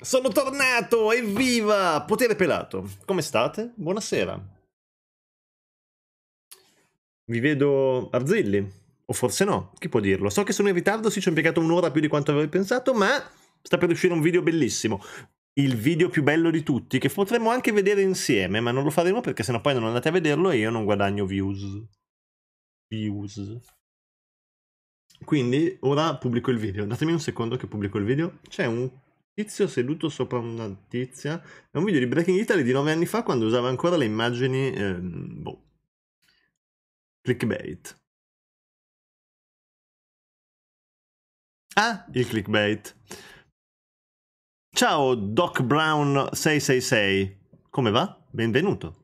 Sono tornato, evviva! Potere pelato, come state? Buonasera. Vi vedo arzilli, o forse no, chi può dirlo? So che sono in ritardo, sì ci ho impiegato un'ora più di quanto avevo pensato, ma sta per uscire un video bellissimo. Il video più bello di tutti, che potremmo anche vedere insieme, ma non lo faremo perché sennò poi non andate a vederlo e io non guadagno views. Views. Quindi ora pubblico il video, datemi un secondo che pubblico il video, c'è un tizio seduto sopra una tizia. È un video di Breaking Italy di nove anni fa quando usava ancora le immagini. Ehm, boh. Clickbait. Ah, il clickbait. Ciao Doc Brown 666. Come va? Benvenuto.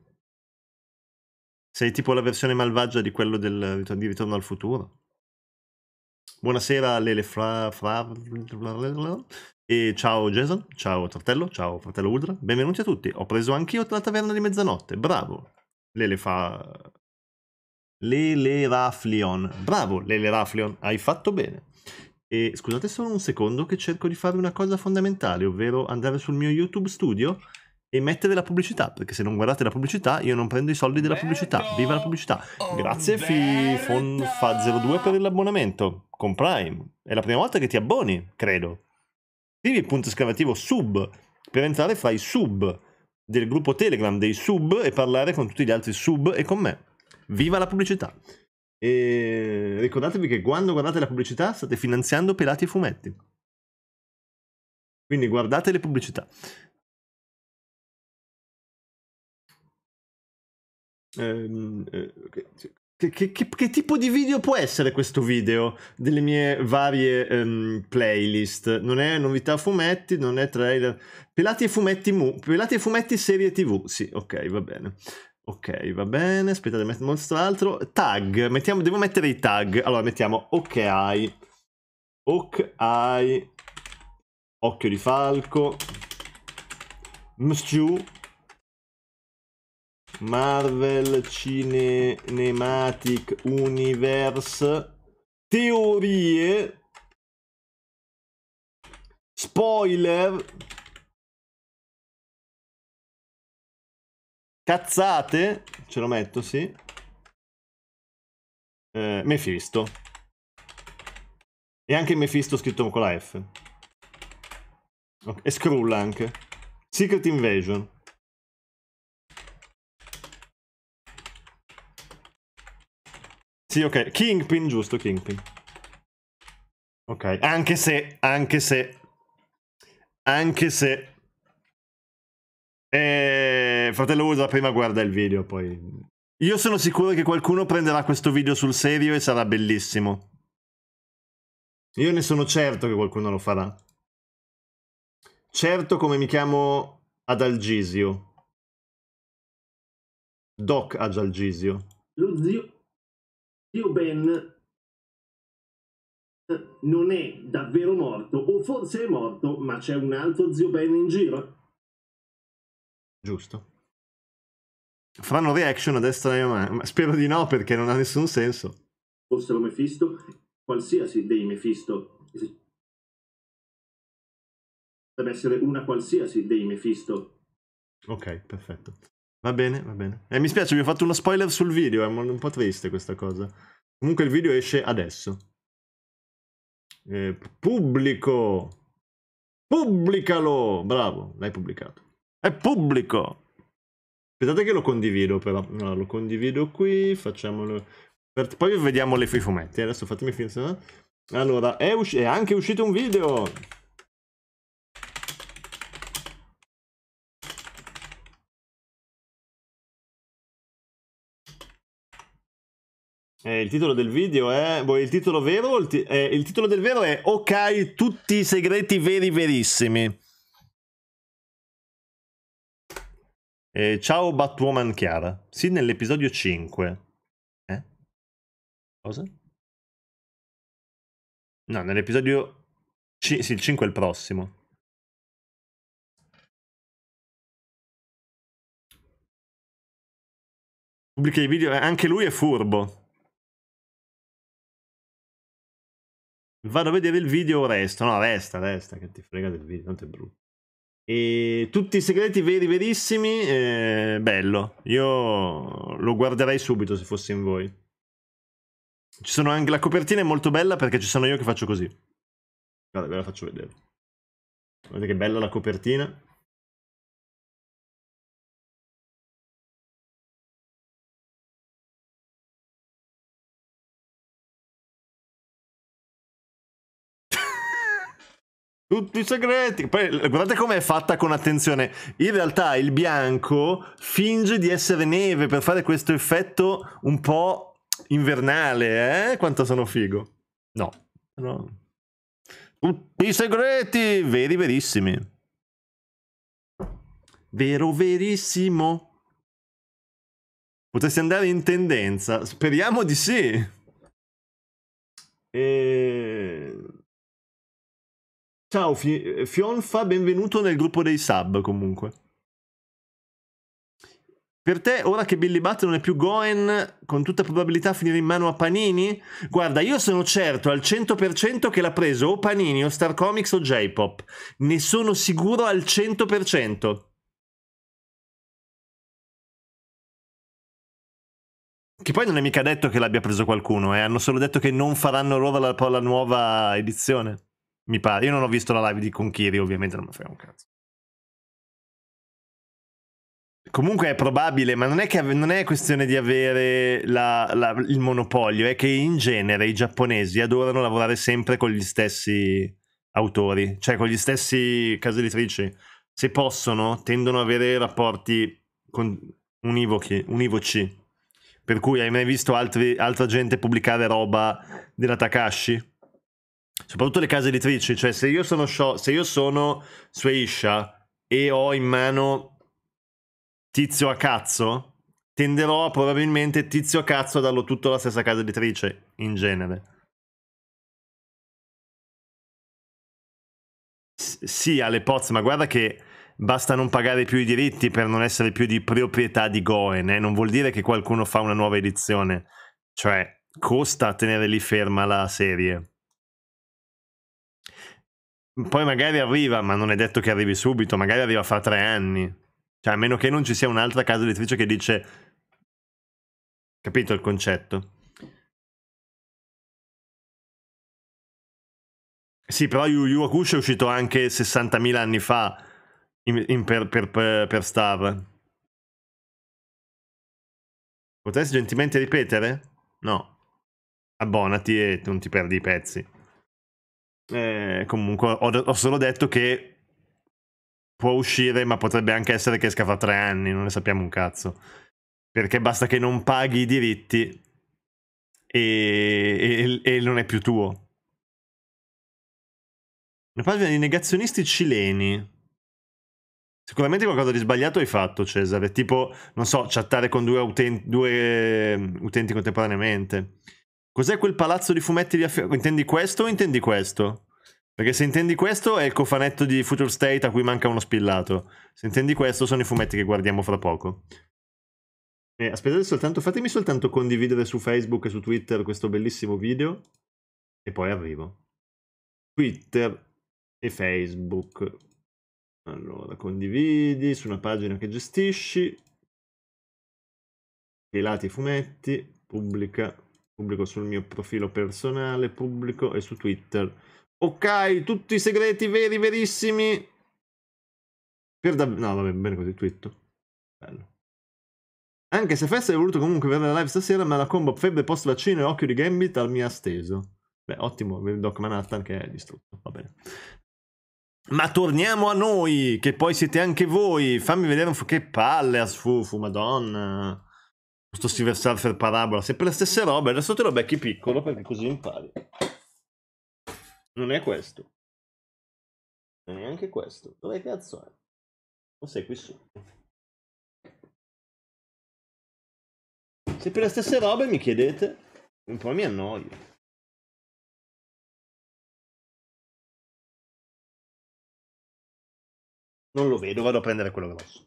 Sei tipo la versione malvagia di quello del di Ritorno al futuro. Buonasera Lele Fra... fra e ciao Jason, ciao fratello, ciao fratello Ultra, benvenuti a tutti. Ho preso anch'io la taverna di mezzanotte, bravo. Lele fa... Lele Raflion, bravo Lele Raflion, hai fatto bene. E scusate solo un secondo che cerco di fare una cosa fondamentale, ovvero andare sul mio YouTube Studio e mettere la pubblicità, perché se non guardate la pubblicità io non prendo i soldi della pubblicità. Viva la pubblicità! Oh, Grazie Fifonfa02 per l'abbonamento con Prime. È la prima volta che ti abboni, credo scrivi punto esclamativo sub per entrare fra i sub del gruppo Telegram dei sub e parlare con tutti gli altri sub e con me. Viva la pubblicità! E ricordatevi che quando guardate la pubblicità state finanziando pelati e fumetti. Quindi guardate le pubblicità. Ehm, eh, okay. Che, che, che, che, tipo di video può essere questo video delle mie varie um, playlist? Non è novità fumetti, non è trailer. Pelati e fumetti, mu- Pelati e fumetti serie TV. Sì, ok, va bene. Ok, va bene. Aspettate, metto molto altro. Tag, mettiamo, devo mettere i tag. Allora, mettiamo ok, ok, occhio di falco, mstu, Marvel Cinematic Universe, teorie, spoiler, cazzate, ce lo metto, sì, eh, Mephisto. E anche Mephisto scritto con la F. Okay. E Skrull anche. Secret Invasion. Sì, ok. Kingpin, giusto, Kingpin. Ok, anche se, anche se, anche se... Eh, fratello Usa prima guarda il video, poi... Io sono sicuro che qualcuno prenderà questo video sul serio e sarà bellissimo. Io ne sono certo che qualcuno lo farà. Certo come mi chiamo Adalgisio. Doc Adalgisio. Lo zio Liu Ben non è davvero morto, o forse è morto, ma c'è un altro zio Ben in giro. Giusto. Fanno reaction a destra e a mano, spero di no perché non ha nessun senso. Fossero Mephisto, qualsiasi dei Mephisto. Deve essere una qualsiasi dei Mefisto. Ok, perfetto. Va bene, va bene. E eh, mi spiace, mi ho fatto uno spoiler sul video, è un po' triste questa cosa. Comunque il video esce adesso. Eh, pubblico! Pubblicalo! Bravo, l'hai pubblicato. È pubblico! Aspettate che lo condivido però. Allora, lo condivido qui, facciamolo... Poi vediamo le fumetti. Adesso fatemi finire... Allora, è, è anche uscito un video! Eh, il titolo del video è. Vuoi boh, il titolo vero? Il, ti... eh, il titolo del vero è Ok, tutti i segreti veri verissimi. Eh, ciao Batwoman Chiara. Sì, nell'episodio 5. Eh? Cosa? No, nell'episodio... C- sì, il 5 è il prossimo. Pubblica i video... Eh, anche lui è furbo. vado a vedere il video o resto. No, resta, resta, che ti frega del video, tanto è brutto. E tutti i segreti veri, verissimi, eh, bello. Io lo guarderei subito se fossi in voi. Ci sono anche, la copertina è molto bella perché ci sono io che faccio così. Guarda, ve la faccio vedere. Guardate che bella la copertina. Tutti i segreti. Poi guardate com'è fatta con attenzione. In realtà il bianco finge di essere neve per fare questo effetto un po' invernale, eh? Quanto sono figo. No. no. Tutti i segreti, veri verissimi. Vero verissimo. Potresti andare in tendenza? Speriamo di sì. Ehm... Ciao Fi- Fionfa, benvenuto nel gruppo dei sub comunque. Per te, ora che Billy Bat non è più Goen, con tutta probabilità finire in mano a Panini? Guarda, io sono certo al 100% che l'ha preso o Panini o Star Comics o J-Pop. Ne sono sicuro al 100%. Che poi non è mica detto che l'abbia preso qualcuno, eh? hanno solo detto che non faranno loro la, la nuova edizione. Mi pare. Io non ho visto la live di Conchiri, ovviamente non mi frega un cazzo. Comunque è probabile, ma non è, che, non è questione di avere la, la, il monopolio, è che in genere i giapponesi adorano lavorare sempre con gli stessi autori, cioè con gli stessi case editrici. Se possono, tendono ad avere rapporti univochi, univoci. Per cui hai mai visto altri, altra gente pubblicare roba della Takashi? soprattutto le case editrici, cioè se io sono, show, se io sono su Isha e ho in mano Tizio a cazzo, tenderò probabilmente Tizio a cazzo a darlo tutto alla stessa casa editrice, in genere. S- sì, alle pozze, ma guarda che basta non pagare più i diritti per non essere più di proprietà di Goen, eh? non vuol dire che qualcuno fa una nuova edizione, cioè costa tenere lì ferma la serie. Poi magari arriva, ma non è detto che arrivi subito, magari arriva fra tre anni. Cioè, a meno che non ci sia un'altra casa editrice che dice... Capito il concetto? Sì, però Yu Yu Hakusho è uscito anche 60.000 anni fa in, in per, per, per, per Star. Potresti gentilmente ripetere? No. Abbonati e non ti perdi i pezzi. Eh, comunque ho, ho solo detto che può uscire, ma potrebbe anche essere che esca fra tre anni, non ne sappiamo un cazzo. Perché basta che non paghi i diritti e, e, e non è più tuo. Una pagina di negazionisti cileni. Sicuramente qualcosa di sbagliato hai fatto, Cesare. Tipo, non so, chattare con due, uten- due ehm, utenti contemporaneamente. Cos'è quel palazzo di fumetti di a Intendi questo o intendi questo? Perché se intendi questo è il cofanetto di Future State a cui manca uno spillato. Se intendi questo sono i fumetti che guardiamo fra poco. Eh, aspettate soltanto, fatemi soltanto condividere su Facebook e su Twitter questo bellissimo video e poi arrivo. Twitter e Facebook. Allora, condividi su una pagina che gestisci. Pelati i fumetti, pubblica pubblico sul mio profilo personale, pubblico e su Twitter. Ok, tutti i segreti veri, verissimi. Per davvero... No, vabbè, bene così, twitto. Bello. Anche se Festa è voluto comunque vedere la live stasera, ma la combo febbre post vaccino e occhio di Gambit al mio steso. Beh, ottimo, il Doc Manhattan che è distrutto, va bene. Ma torniamo a noi, che poi siete anche voi. Fammi vedere un po' che palle a Sfufu, madonna. Questo Silver Surfer Parabola, sempre le stesse robe. Adesso te lo becchi piccolo perché così impari. Non è questo. Non è neanche questo. Dove cazzo è? O sei qui sotto? Sempre le stesse robe mi chiedete. Un po' mi annoio. Non lo vedo, vado a prendere quello grosso.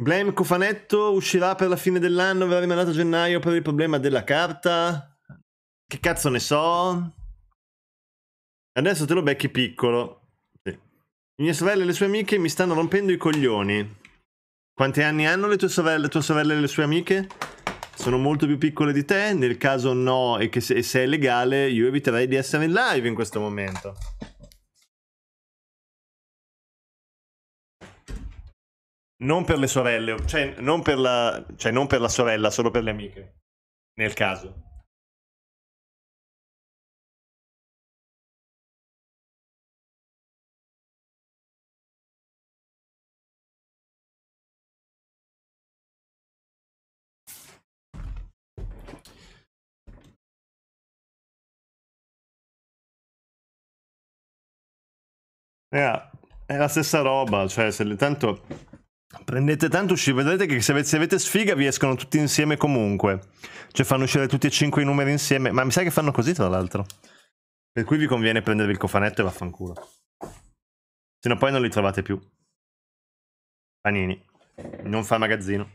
Blame Cofanetto uscirà per la fine dell'anno, verrà rimandato a gennaio per il problema della carta. Che cazzo ne so? Adesso te lo becchi piccolo. Sì. Mia sorella e le sue amiche mi stanno rompendo i coglioni. Quanti anni hanno le tue sorelle, tua sorella e le sue amiche? Sono molto più piccole di te? Nel caso no, e, se, e se è legale, io eviterei di essere in live in questo momento. non per le sorelle, cioè non per la, cioè non per la sorella, solo per le amiche, nel caso. Yeah, è la stessa roba, cioè se tanto Prendete tanto uscire, vedrete che se avete, se avete, sfiga vi escono tutti insieme comunque. Cioè fanno uscire tutti e cinque i numeri insieme, ma mi sa che fanno così tra l'altro. Per cui vi conviene prendervi il cofanetto e vaffanculo. Sennò poi non li trovate più. Panini. Non fa magazzino.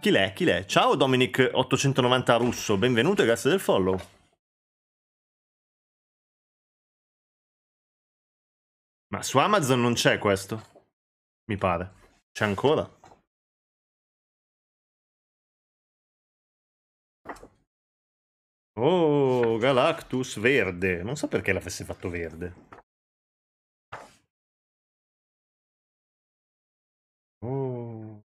Chi l'è? Chi l'è? Ciao Dominic890 Russo, benvenuto e grazie del follow. Ma su Amazon non c'è questo? mi pare. C'è ancora? Oh, Galactus verde. Non so perché l'avesse fatto verde. Oh.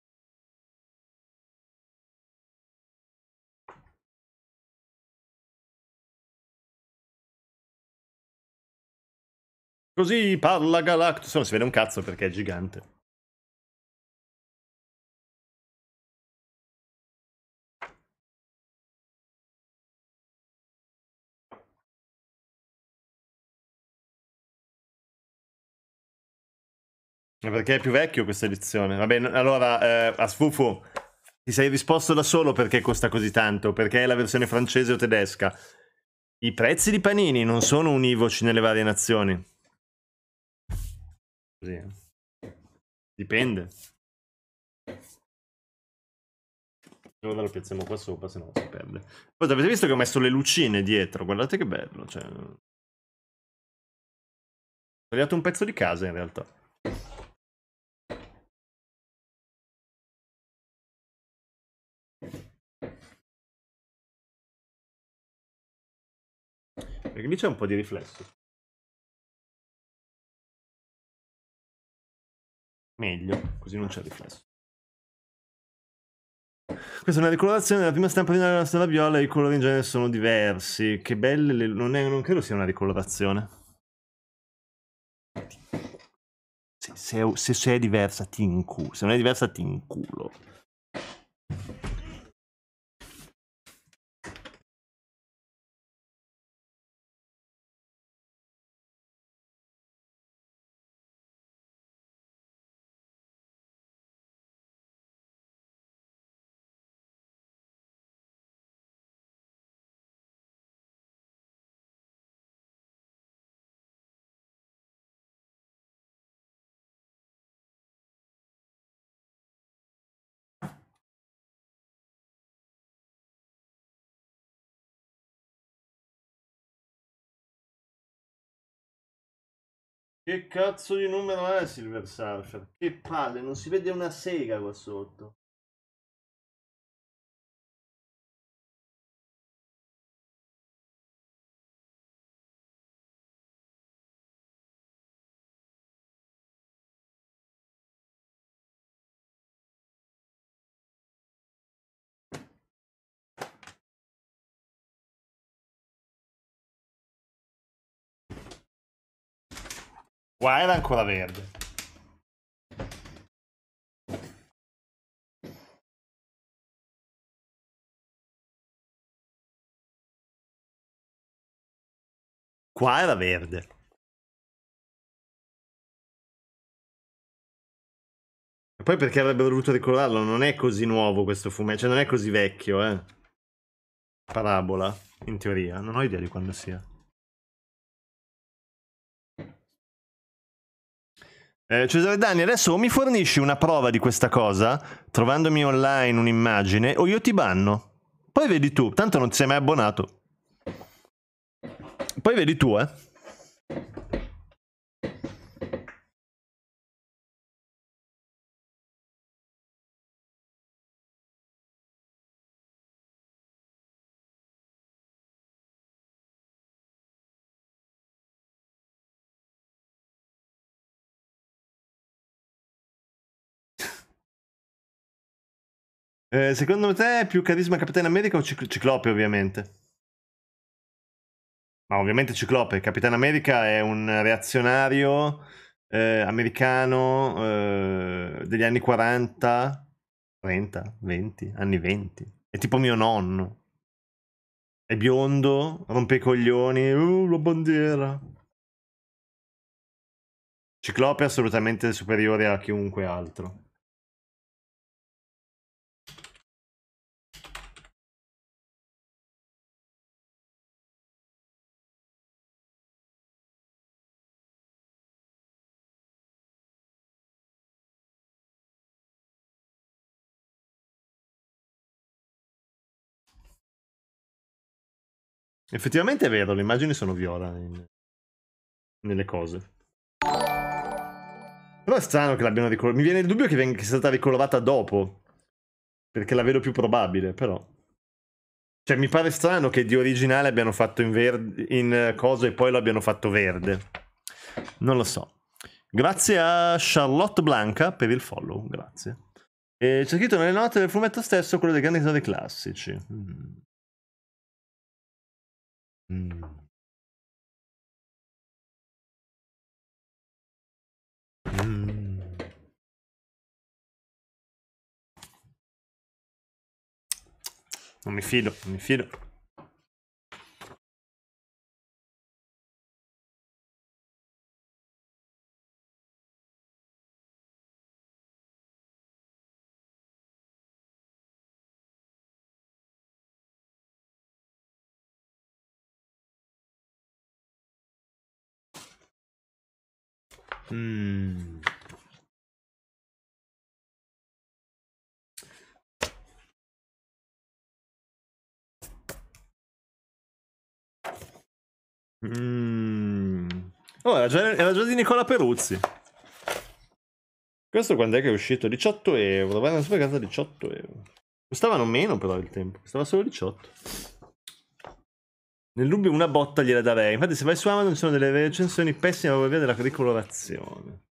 Così parla Galactus. Non si vede un cazzo perché è gigante. Perché è più vecchio questa edizione. Va bene, allora, eh, a sfufo, ti sei risposto da solo perché costa così tanto, perché è la versione francese o tedesca. I prezzi di panini non sono univoci nelle varie nazioni. Così. Eh. Dipende. Ora lo piazziamo qua sopra, se no si perde. Poi avete visto che ho messo le lucine dietro, guardate che bello. Cioè... Ho tagliato un pezzo di casa in realtà. perché lì c'è un po' di riflesso. Meglio, così non c'è riflesso. Questa è una ricolorazione della prima stampa di una stella viola, i colori in genere sono diversi. Che belle, le... non, è, non credo sia una ricolorazione. Se, se, se, è diversa ti inculo, se non è diversa ti inculo. Che cazzo di numero è Silver Surfer? Che palle, non si vede una sega qua sotto. Qua era ancora verde. Qua era verde. E poi perché avrebbero dovuto ricordarlo? Non è così nuovo questo fumetto, cioè non è così vecchio, eh. Parabola, in teoria. Non ho idea di quando sia. Eh, Cesare Dani, adesso o mi fornisci una prova di questa cosa, trovandomi online un'immagine, o io ti banno. Poi vedi tu, tanto non ti sei mai abbonato. Poi vedi tu, eh. Eh, secondo te è più carisma Capitano America o Cic- Ciclope, ovviamente? Ma ovviamente Ciclope. Capitano America è un reazionario eh, americano eh, degli anni 40, 30, 20, anni 20. È tipo mio nonno. È biondo, rompe i coglioni, uh, la bandiera. Ciclope è assolutamente superiore a chiunque altro. Effettivamente è vero, le immagini sono viola in... nelle cose. Però è strano che l'abbiano ricolorata. Mi viene il dubbio che, veng- che sia stata ricolorata dopo. Perché la vedo più probabile, però. Cioè, mi pare strano che di originale abbiano fatto in, verde, in cosa e poi lo abbiano fatto verde. Non lo so. Grazie a Charlotte Blanca per il follow, grazie. E c'è scritto nelle note del fumetto stesso quello dei grandi storie classici. Mm. Mm. Mm. No me Non mi fido, non mi fido. Mm. Mm. Oh, era già, era già di Nicola Peruzzi. Questo quando è che è uscito? 18 euro. Vai nel supermercato a 18 euro. Costavano meno però il tempo, costava solo 18. Nel dubbio una botta gliela darei. Infatti se vai su Amazon ci sono delle recensioni pessime proprio via della ricolorazione.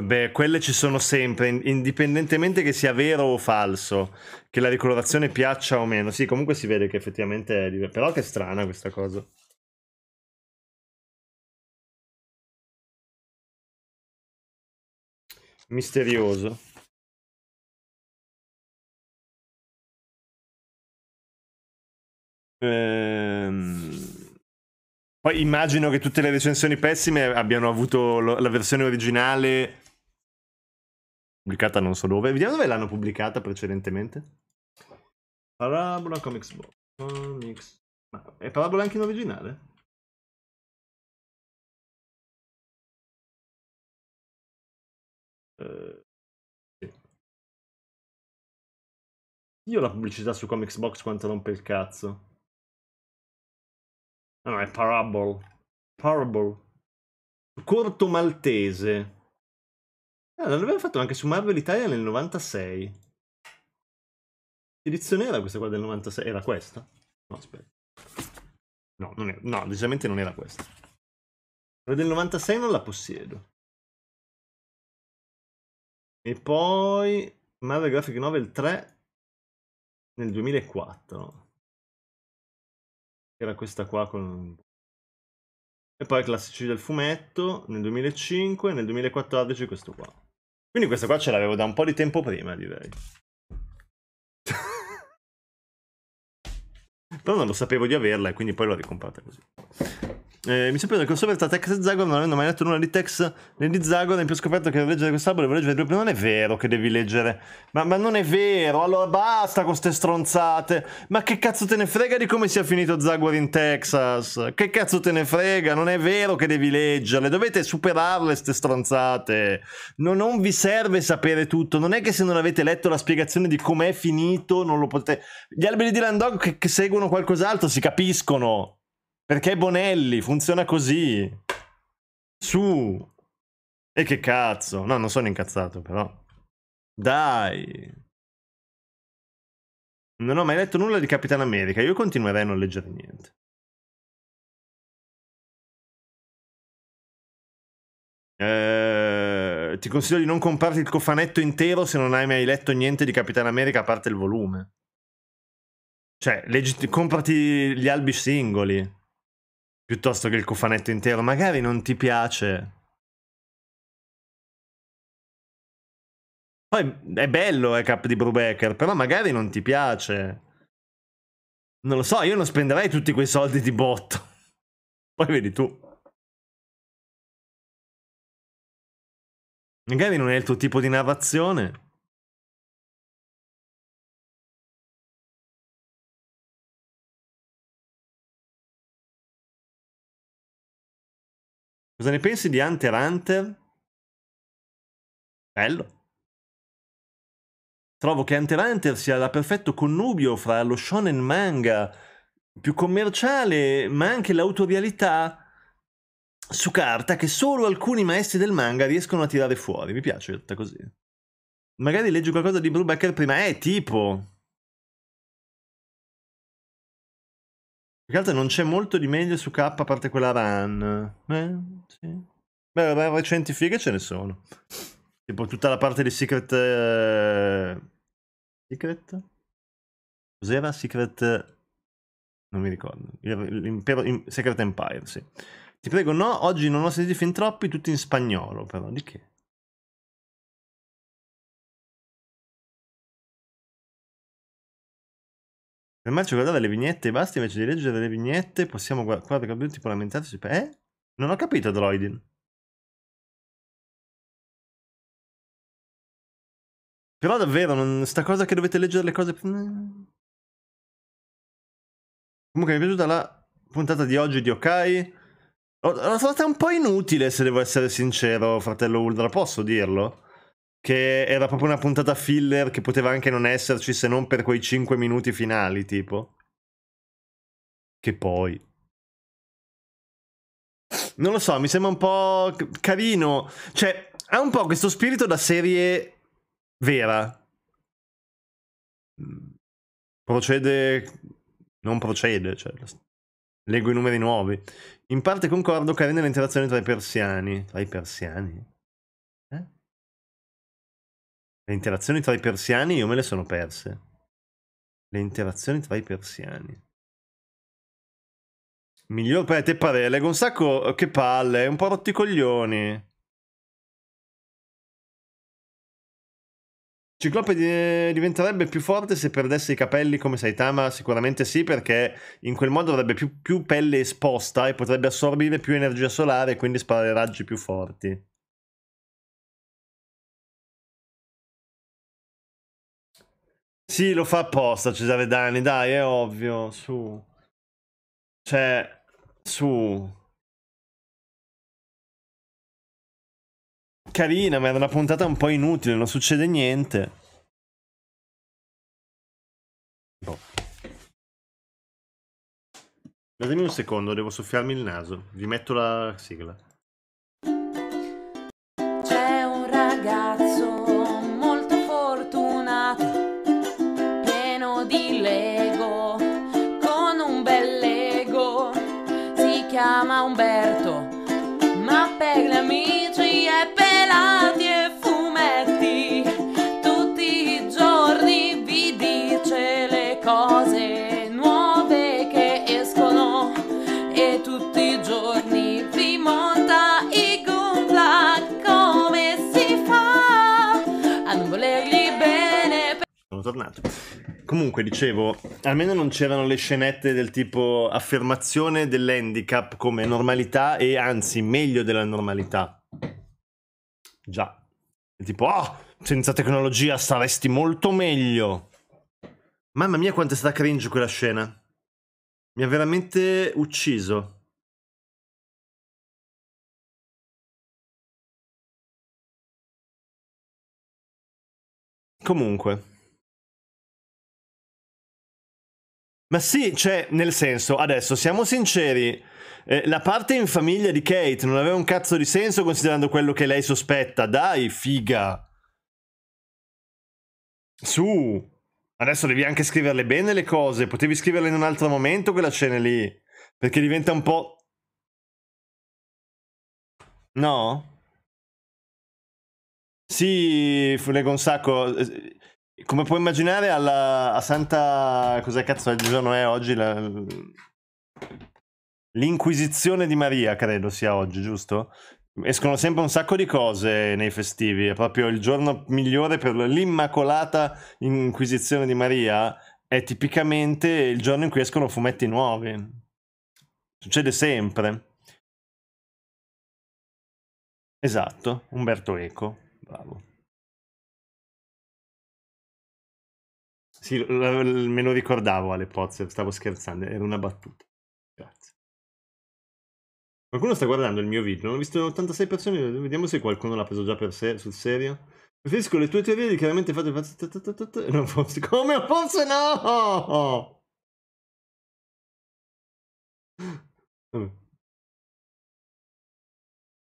Beh, quelle ci sono sempre, indipendentemente che sia vero o falso, che la ricolorazione piaccia o meno. Sì, comunque si vede che effettivamente è diversa. Però che strana questa cosa. Misterioso. Ehm... Poi immagino che tutte le recensioni pessime abbiano avuto la versione originale pubblicata non so dove. Vediamo dove l'hanno pubblicata precedentemente. Parabola Comics Box. Comics... Ma è Parabola anche in originale? Uh, sì. Io la pubblicità su Comics Box quanto rompe il cazzo. No, è Parable. Parable. Corto maltese. Ah, l'avevano fatto anche su Marvel Italia nel 96. Che edizione era questa qua del 96? Era questa? No, aspetta. No, non era, no decisamente non era questa. Quella del 96 non la possiedo. E poi Marvel Graphic Novel 3 nel 2004. Era questa qua con... E poi classici del fumetto nel 2005, nel 2014 questo qua. Quindi questa qua ce l'avevo da un po' di tempo prima, direi. Però non lo sapevo di averla e quindi poi l'ho ricomprata così. Eh, mi sembra del crossover tra Tex e Zagon, non avendo mai letto nulla di Tex né di Zagon, e più scoperto che devo leggere quest'album, devo leggere due. Non è vero che devi leggere, ma, ma non è vero. Allora basta con queste stronzate. Ma che cazzo te ne frega di come sia finito Zagor in Texas? Che cazzo te ne frega? Non è vero che devi leggerle, dovete superarle queste stronzate. No, non vi serve sapere tutto. Non è che se non avete letto la spiegazione di com'è finito, non lo potete. Gli alberi di Landog che, che seguono qualcos'altro si capiscono. Perché Bonelli funziona così. Su. E che cazzo. No, non sono incazzato però. Dai. Non ho mai letto nulla di Capitan America. Io continuerei a non leggere niente. Eh, ti consiglio di non comprarti il cofanetto intero se non hai mai letto niente di Capitan America a parte il volume. Cioè, leggi, comprati gli albi singoli piuttosto che il cofanetto intero, magari non ti piace. Poi è bello il eh, cap di Brubaker, però magari non ti piace. Non lo so, io non spenderei tutti quei soldi di botto. Poi vedi tu. Magari non è il tuo tipo di narrazione. Cosa ne pensi di Hunter Hunter? Bello. Trovo che Hunter Hunter sia la perfetto connubio fra lo shonen manga più commerciale, ma anche l'autorialità su carta che solo alcuni maestri del manga riescono a tirare fuori. Mi piace tutta così. Magari leggi qualcosa di Brubaker prima, eh, tipo Più che altro non c'è molto di meglio su K a parte quella run. Eh, sì. Beh, beh, recenti fighe ce ne sono. Tipo tutta la parte di Secret... Eh, Secret? Cos'era? Secret... Non mi ricordo. L'impero... Secret Empire, sì. Ti prego, no, oggi non ho sentito fin troppi, tutti in spagnolo, però. Di che? Ormai marcio guardava le vignette e basta, invece di leggere le vignette possiamo guardare guarda, guarda tipo lamentarsi. Eh? Non ho capito, Droidin. Però davvero, non, sta cosa che dovete leggere le cose... Eh. Comunque mi è piaciuta la puntata di oggi di Okai. L'ho trovata un po' inutile, se devo essere sincero, fratello Uldra, posso dirlo? che era proprio una puntata filler che poteva anche non esserci se non per quei 5 minuti finali, tipo. Che poi... Non lo so, mi sembra un po' carino. Cioè, ha un po' questo spirito da serie vera. Procede... Non procede, cioè... Leggo i numeri nuovi. In parte concordo, carina l'interazione tra i persiani. Tra i persiani? Le interazioni tra i persiani io me le sono perse. Le interazioni tra i persiani. Miglior prete Parele, un sacco eh, che palle, è un po' coglioni. Ciclope eh, diventerebbe più forte se perdesse i capelli come Saitama? Sicuramente sì, perché in quel modo avrebbe più, più, pelle esposta e potrebbe assorbire più energia solare e quindi sparare raggi più forti. Sì, lo fa apposta Cesare Dani, dai, è ovvio, su. Cioè, su. Carina, ma era una puntata un po' inutile, non succede niente. No. Boh. Datemi un secondo, devo soffiarmi il naso. Vi metto la sigla. aggiornato. Comunque, dicevo, almeno non c'erano le scenette del tipo affermazione dell'handicap come normalità e anzi meglio della normalità. Già. Tipo, ah, oh, senza tecnologia saresti molto meglio. Mamma mia quanto è stata cringe quella scena. Mi ha veramente ucciso. Comunque. Ma sì, cioè, nel senso, adesso siamo sinceri, eh, la parte in famiglia di Kate non aveva un cazzo di senso considerando quello che lei sospetta. Dai, figa. Su. Adesso devi anche scriverle bene le cose. Potevi scriverle in un altro momento quella scena lì. Perché diventa un po'... No? Sì, Fulega un sacco. Come puoi immaginare, alla, a Santa. Cos'è cazzo di giorno è oggi? La, l'inquisizione di Maria, credo sia oggi, giusto? Escono sempre un sacco di cose nei festivi. È proprio il giorno migliore per l'Immacolata Inquisizione di Maria. È tipicamente il giorno in cui escono fumetti nuovi. Succede sempre. Esatto, Umberto Eco, bravo. Sì, me lo ricordavo alle pozze, stavo scherzando, era una battuta. Grazie. Qualcuno sta guardando il mio video, non ho visto 86 persone, vediamo se qualcuno l'ha preso già per sé, sul serio. Preferisco le tue teorie di chiaramente fatto Non fosse come Forse no!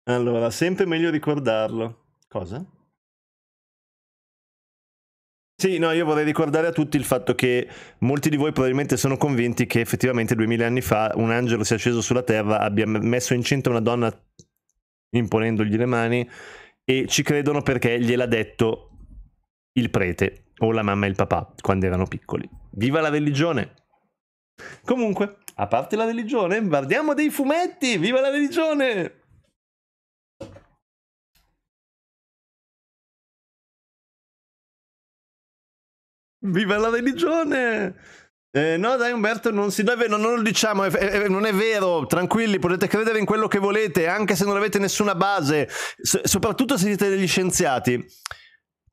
Allora, sempre meglio ricordarlo. Cosa? Sì, no, io vorrei ricordare a tutti il fatto che molti di voi probabilmente sono convinti che effettivamente 2000 anni fa un angelo sia sceso sulla terra, abbia messo incinta una donna imponendogli le mani e ci credono perché gliel'ha detto il prete o la mamma e il papà quando erano piccoli. Viva la religione! Comunque, a parte la religione, guardiamo dei fumetti! Viva la religione! Viva la religione! Eh, no, dai, Umberto, non si deve, non, non lo diciamo, è, è, non è vero. Tranquilli, potete credere in quello che volete, anche se non avete nessuna base, S soprattutto se siete degli scienziati.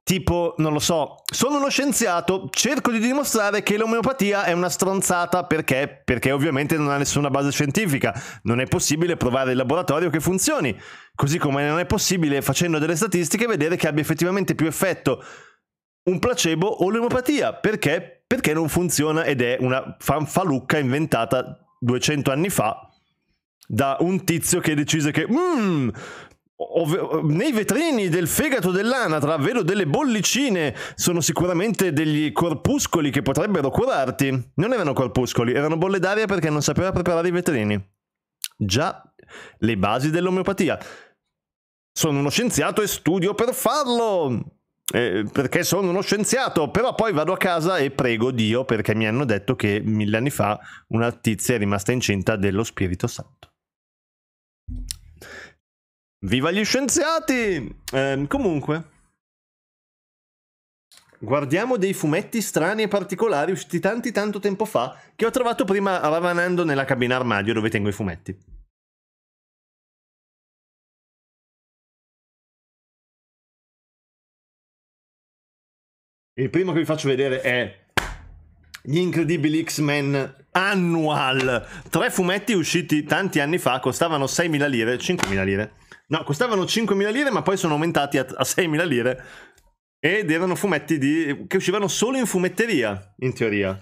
Tipo, non lo so, sono uno scienziato, cerco di dimostrare che l'omeopatia è una stronzata perché? Perché ovviamente non ha nessuna base scientifica. Non è possibile provare in laboratorio che funzioni. Così come non è possibile, facendo delle statistiche, vedere che abbia effettivamente più effetto un placebo o l'omeopatia. Perché? Perché non funziona ed è una fanfalucca inventata 200 anni fa da un tizio che decise che mm, nei vetrini del fegato dell'anatra vedo delle bollicine, sono sicuramente degli corpuscoli che potrebbero curarti. Non erano corpuscoli, erano bolle d'aria perché non sapeva preparare i vetrini. Già, le basi dell'omeopatia. Sono uno scienziato e studio per farlo. Eh, perché sono uno scienziato, però poi vado a casa e prego Dio perché mi hanno detto che mille anni fa una tizia è rimasta incinta dello Spirito Santo. Viva gli scienziati! Eh, comunque, guardiamo dei fumetti strani e particolari usciti tanti tanto tempo fa che ho trovato prima ravanando nella cabina armadio dove tengo i fumetti. Il primo che vi faccio vedere è gli incredibili X-Men Annual. Tre fumetti usciti tanti anni fa, costavano 6.000 lire, 5.000 lire. No, costavano 5.000 lire, ma poi sono aumentati a, 6.000 lire. Ed erano fumetti di, che uscivano solo in fumetteria, in teoria.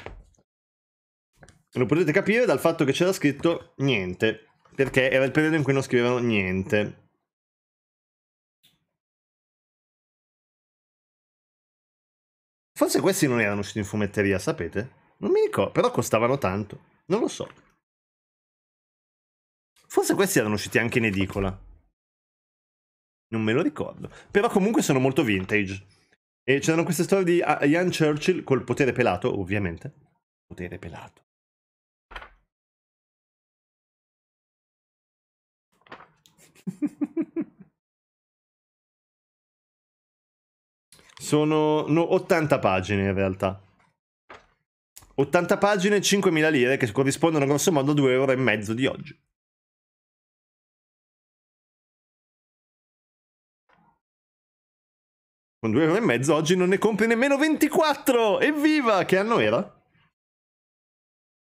Lo potete capire dal fatto che c'era scritto niente, perché era il periodo in cui non scrivevano niente. Forse questi non erano usciti in fumetteria, sapete? Non mi ricordo, però costavano tanto. Non lo so. Forse questi erano usciti anche in edicola. Non me lo ricordo. Però comunque sono molto vintage. E c'erano queste storie di ah, Ian Churchill col potere pelato, ovviamente. Potere pelato. Sono no, 80 pagine in realtà. 80 pagine, 5.000 lire che corrispondono grossomodo a due ore e mezzo di oggi. Con due ore e mezzo oggi non ne compri nemmeno 24! Evviva! Che anno era?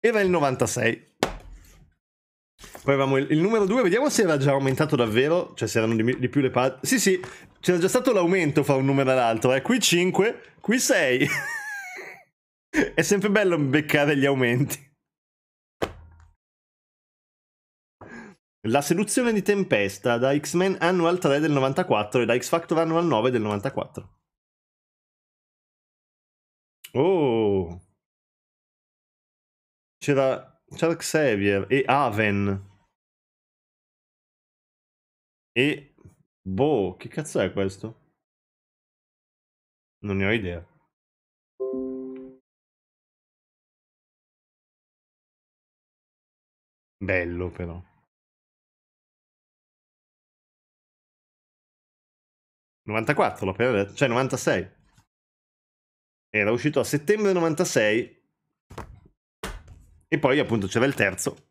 Era il 96. Poi avevamo il, il numero 2, vediamo se era già aumentato davvero, cioè se erano di, di più le pagine. Sì, sì, c'era già stato l'aumento fra un numero e l'altro, eh? Qui 5, qui 6. È sempre bello beccare gli aumenti. La seduzione di Tempesta da X-Men Annual 3 del 94 e da X-Factor Annual 9 del 94. Oh. C'era, c'era Xavier e Aven. E Boh, che cazzo è questo? Non ne ho idea. Bello però. ...94 l'ho appena detto, cioè 96. Era uscito a settembre 96... ...e poi appunto c'era il terzo.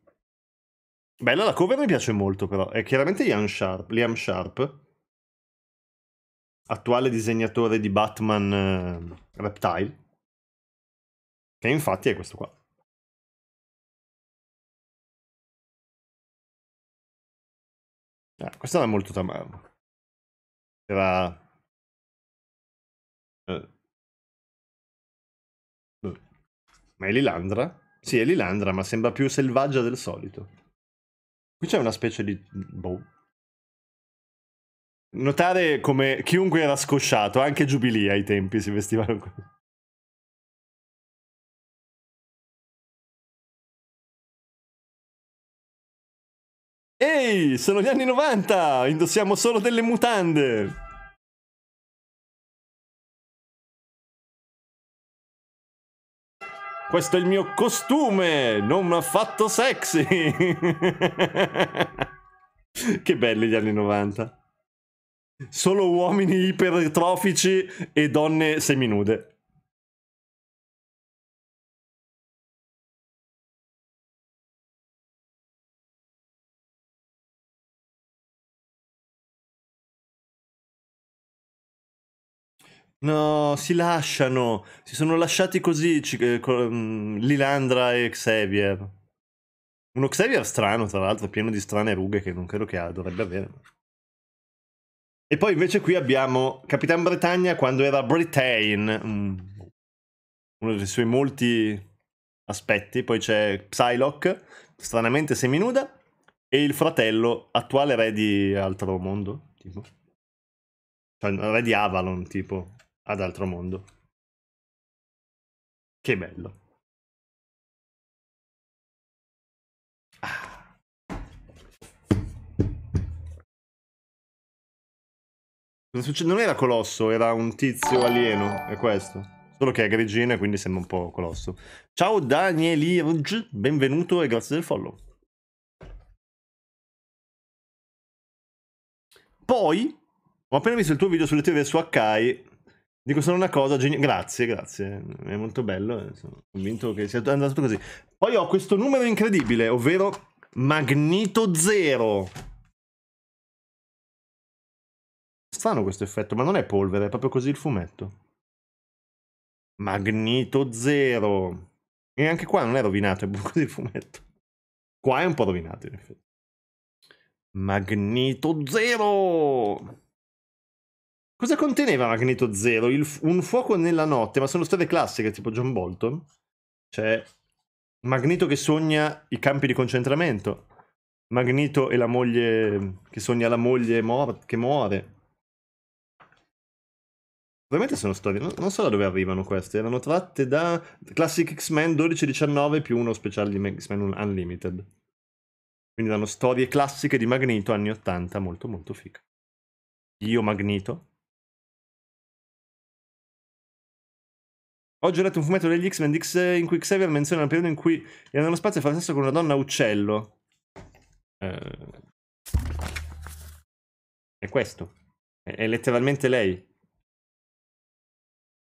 Bella la cover mi piace molto però, è chiaramente Liam Sharp, Liam Sharp attuale disegnatore di Batman uh, Reptile, che infatti è questo qua. Ah, questo era molto tamarro. Eh, era... Uh. Ma è Lilandra? Sì, è Lilandra, ma sembra più selvaggia del solito. Qui c'è una specie di... boh. Notare come chiunque era scosciato, anche Jubilee ai tempi si vestivano così. Ehi, sono gli anni 90, indossiamo solo delle mutande. Questo è il mio costume, non mi ha fatto sexy. che belli gli anni 90. Solo uomini ipertrofici e donne seminude. No, si lasciano. Si sono lasciati così eh, mm, Lilandra e Xavier. Uno Xavier strano, tra l'altro, pieno di strane rughe che non credo che ha, dovrebbe avere. E poi invece qui abbiamo Capitan Bretagna quando era Britain, mm. uno dei suoi molti aspetti. Poi c'è Psylocke, stranamente seminuda, e il fratello, attuale re di altro mondo, tipo. Cioè, re di Avalon, tipo, ad altro mondo. Che bello. Non, succe- non era Colosso, era un tizio alieno, è questo. Solo che è grigina, quindi sembra un po' colosso. Ciao Danieli, benvenuto e grazie del follow. Poi, ho appena visto il tuo video sulle teorie su Akai. Dico solo una cosa, geni- grazie, grazie, è molto bello, eh, sono convinto che sia andato così. Poi ho questo numero incredibile, ovvero Magneto Zero. strano questo effetto, ma non è polvere, è proprio così il fumetto. Magneto zero. E anche qua non è rovinato, è così il fumetto. Qua è un po' rovinato, in effetti. Magneto zero. Cosa conteneva Magneto Zero? Il, un fuoco nella notte, ma sono storie classiche, tipo John Bolton. C'è Magneto che sogna i campi di concentramento. Magneto e la moglie che sogna la moglie mor- che muore. Ovviamente sono storie, non, non, so da dove arrivano queste, erano tratte da Classic X-Men 12-19 più uno speciale di X-Men Unlimited. Quindi erano storie classiche di Magneto anni 80, molto molto figa. Io Magneto. Oggi ho letto un fumetto degli X-Men in cui Xavier menziona un periodo in cui era nello spazio e fa sesso con una donna uccello. Eh... È questo. è letteralmente lei.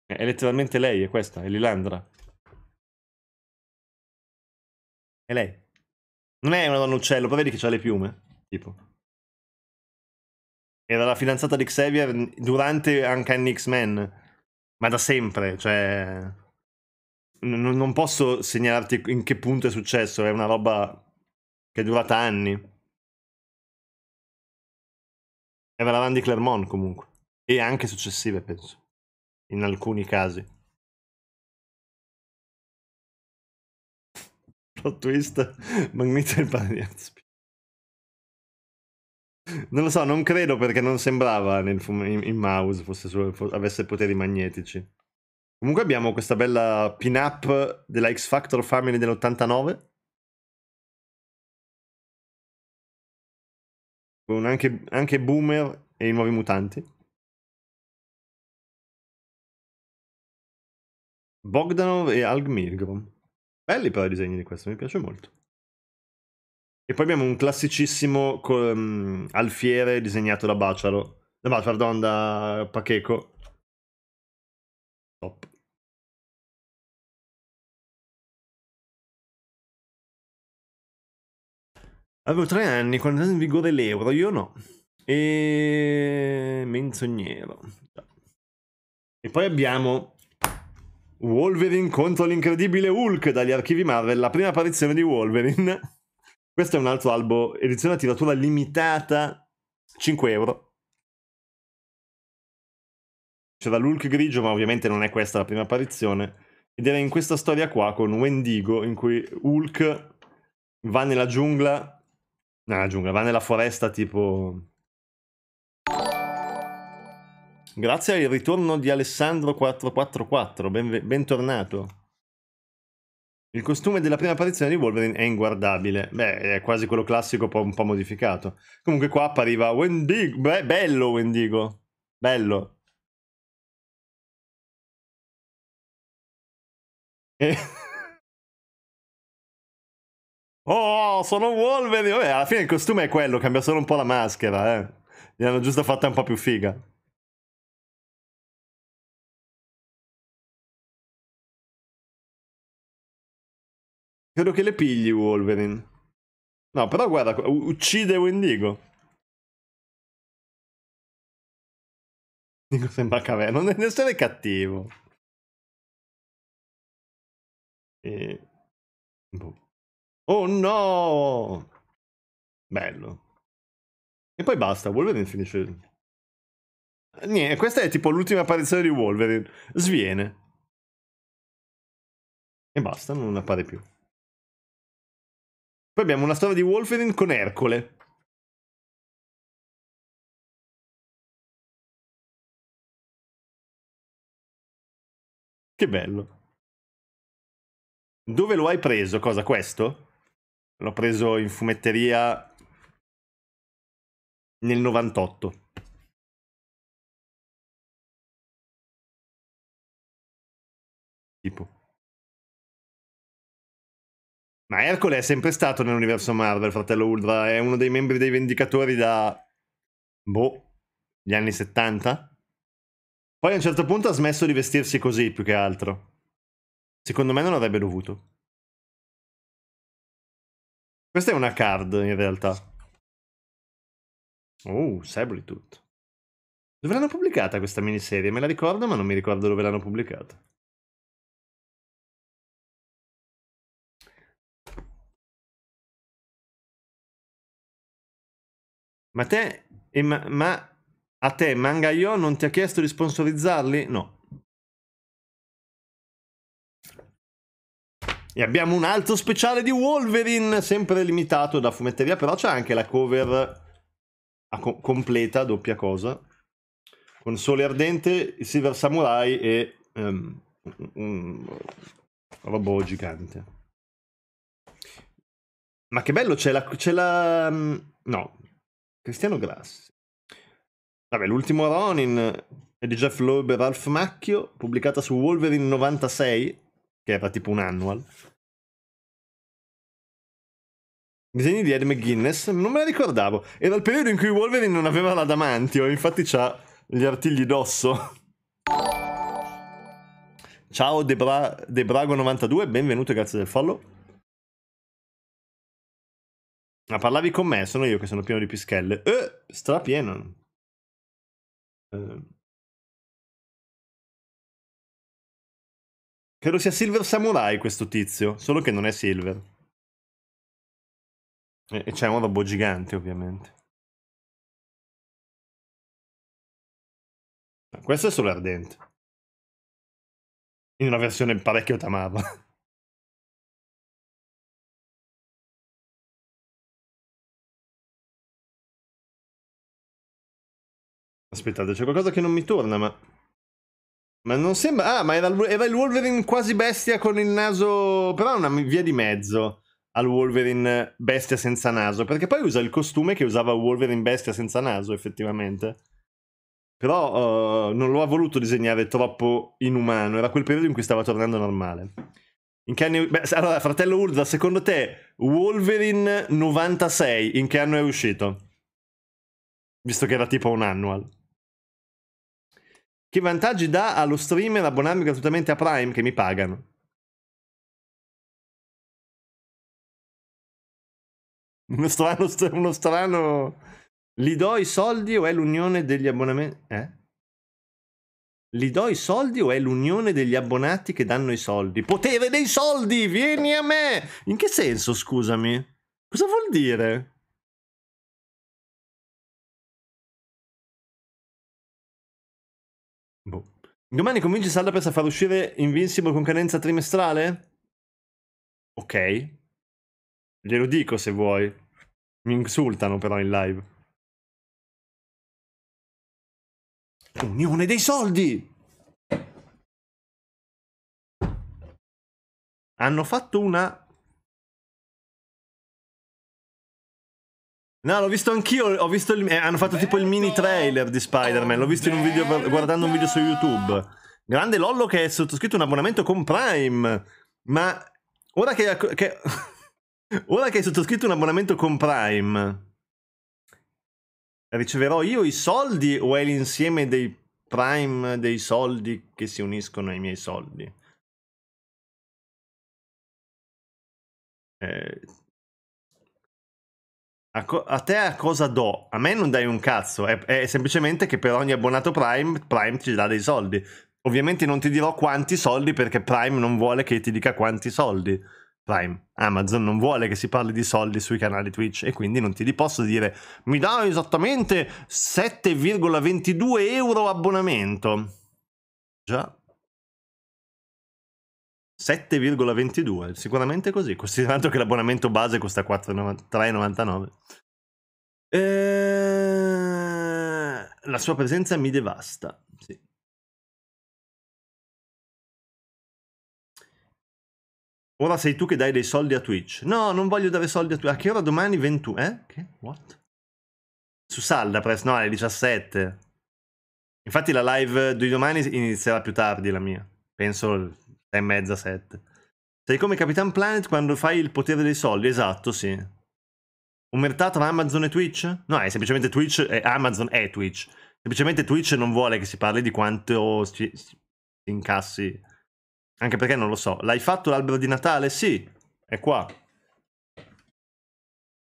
È letteralmente lei, è questa, è Lilandra. È lei. Non è una donna uccello, poi vedi che ha le piume, tipo. Era la fidanzata di Xavier durante Uncanny X-Men. Ma da sempre, cioè... N- non posso segnalarti in che punto è successo, è una roba che è durata anni. Era la Van di Clermont comunque. E anche successive, penso in alcuni casi. Plot twist, Magneto il padre di Handspeed. Non lo so, non credo perché non sembrava nel in, in mouse fosse solo, avesse poteri magnetici. Comunque abbiamo questa bella pin-up della X Factor Family dell'89. Con anche, anche Boomer e i nuovi mutanti. Bogdanov e Alg Milgrom. Belli però i disegni di questo, mi piace molto. E poi abbiamo un classicissimo um, alfiere disegnato da Baciaro. Da, pardon, da Pacheco. Top. Avevo tre anni quando è in vigore l'euro, io no. E... Menzognero. E poi abbiamo Wolverine contro l'incredibile Hulk dagli archivi Marvel, la prima apparizione di Wolverine. Questo è un altro albo, edizione a tiratura limitata, 5 euro. C'era l'Hulk grigio, ma ovviamente non è questa la prima apparizione. Ed era in questa storia qua con Wendigo, in cui Hulk va nella giungla, nella giungla, va nella foresta tipo Grazie al ritorno di Alessandro444, ben, bentornato. Il costume della prima apparizione di Wolverine è inguardabile. Beh, è quasi quello classico un po' modificato. Comunque qua appariva Wendigo. Beh, bello Wendigo. Bello. E... Eh. Oh, sono Wolverine! Vabbè, alla fine il costume è quello, cambia solo un po' la maschera, eh. Gli hanno giusto fatta un po' più figa. Credo che le pigli Wolverine. No, però guarda, uccide Wendigo. Dico sembra caverna, non deve essere cattivo. E... Boh. Oh no! Bello. E poi basta, Wolverine finisce. Niente, questa è tipo l'ultima apparizione di Wolverine. Sviene. E basta, non appare più. Poi abbiamo una storia di Wolverine con Ercole. Che bello. Dove lo hai preso? Cosa questo? L'ho preso in fumetteria nel 98. Tipo. Ma Ercole è sempre stato nell'universo Marvel, fratello Uldra, è uno dei membri dei Vendicatori da... boh, gli anni 70? Poi a un certo punto ha smesso di vestirsi così, più che altro. Secondo me non avrebbe dovuto. Questa è una card, in realtà. Oh, Sabretooth. Dove l'hanno pubblicata questa miniserie? Me la ricordo, ma non mi ricordo dove l'hanno pubblicata. Ma, te, ma, ma a te Mangaio non ti ha chiesto di sponsorizzarli? No. E abbiamo un altro speciale di Wolverine, sempre limitato da fumetteria, però c'è anche la cover ah, co completa, doppia cosa, con Sole Ardente, Silver Samurai e um, un robot gigante. Ma che bello, c'è la, la... Mm, no, Cristiano Grassi. Vabbè, l'ultimo Ronin è di Jeff Loeb e Ralph Macchio, pubblicata su Wolverine 96, che era tipo un annual. Disegni di Ed McGuinness, non me la ricordavo. Era il periodo in cui Wolverine non aveva l'adamantio, oh, infatti c'ha gli artigli d'osso. Ciao Debra, Debrago92, benvenuto e grazie del follow. Ma ah, parlavi con me, sono io che sono pieno di pischelle. Eh, strapieno. Eh. Credo sia Silver Samurai questo tizio, solo che non è Silver. E, e c'è un robo gigante, ovviamente. Questo è solo ardente. In una versione parecchio tamava. Aspettate, c'è qualcosa che non mi torna, ma... Ma non sembra... Ah, ma era, era il Wolverine quasi bestia con il naso... Però è una via di mezzo al Wolverine bestia senza naso, perché poi usa il costume che usava Wolverine bestia senza naso, effettivamente. Però uh, non lo ha voluto disegnare troppo inumano, era quel periodo in cui stava tornando normale. In che anno... Beh, allora, fratello Ultra, secondo te Wolverine 96 in che anno è uscito? Visto che era tipo un annual. Che vantaggi dà allo streamer abbonarmi gratuitamente a Prime che mi pagano? Uno strano, uno strano... Li do i soldi o è l'unione degli abbonamenti? Eh? Li do i soldi o è l'unione degli abbonati che danno i soldi? Potere dei soldi, vieni a me! In che senso, scusami? Cosa vuol dire? Boh. Domani convinci Saldapest a far uscire Invincible con cadenza trimestrale? Ok. Glielo dico se vuoi. Mi insultano però in live. Unione dei soldi! Hanno fatto una No, l'ho visto anch'io, ho visto il, eh, hanno fatto tipo il mini trailer di Spider-Man, l'ho visto un video, guardando un video su YouTube. Grande Lollo che è sottoscritto un abbonamento con Prime, ma ora che, che ora che hai sottoscritto un abbonamento con Prime, riceverò io i soldi o è l'insieme dei Prime dei soldi che si uniscono ai miei soldi? Eh... A, a, te a cosa do? A me non dai un cazzo, è, è semplicemente che per ogni abbonato Prime, Prime ti dà dei soldi. Ovviamente non ti dirò quanti soldi perché Prime non vuole che ti dica quanti soldi. Prime, Amazon non vuole che si parli di soldi sui canali Twitch e quindi non ti li posso dire mi dà esattamente 7,22 euro abbonamento. Già, 7,22, sicuramente così, considerando che l'abbonamento base costa 3,99. E... Ehm, la sua presenza mi devasta. Sì. Ora sei tu che dai dei soldi a Twitch. No, non voglio dare soldi a Twitch. A che ora domani 21? Eh? Che? What? Su salda, press, no, alle 17. Infatti la live di domani inizierà più tardi la mia. Penso e mezza, sette. Sei come Capitan Planet quando fai il potere dei soldi, esatto, sì. Un mercato tra Amazon e Twitch? No, è semplicemente Twitch, eh, Amazon è Twitch. Semplicemente Twitch non vuole che si parli di quanto si, si incassi. Anche perché non lo so. L'hai fatto l'albero di Natale? Sì, è qua.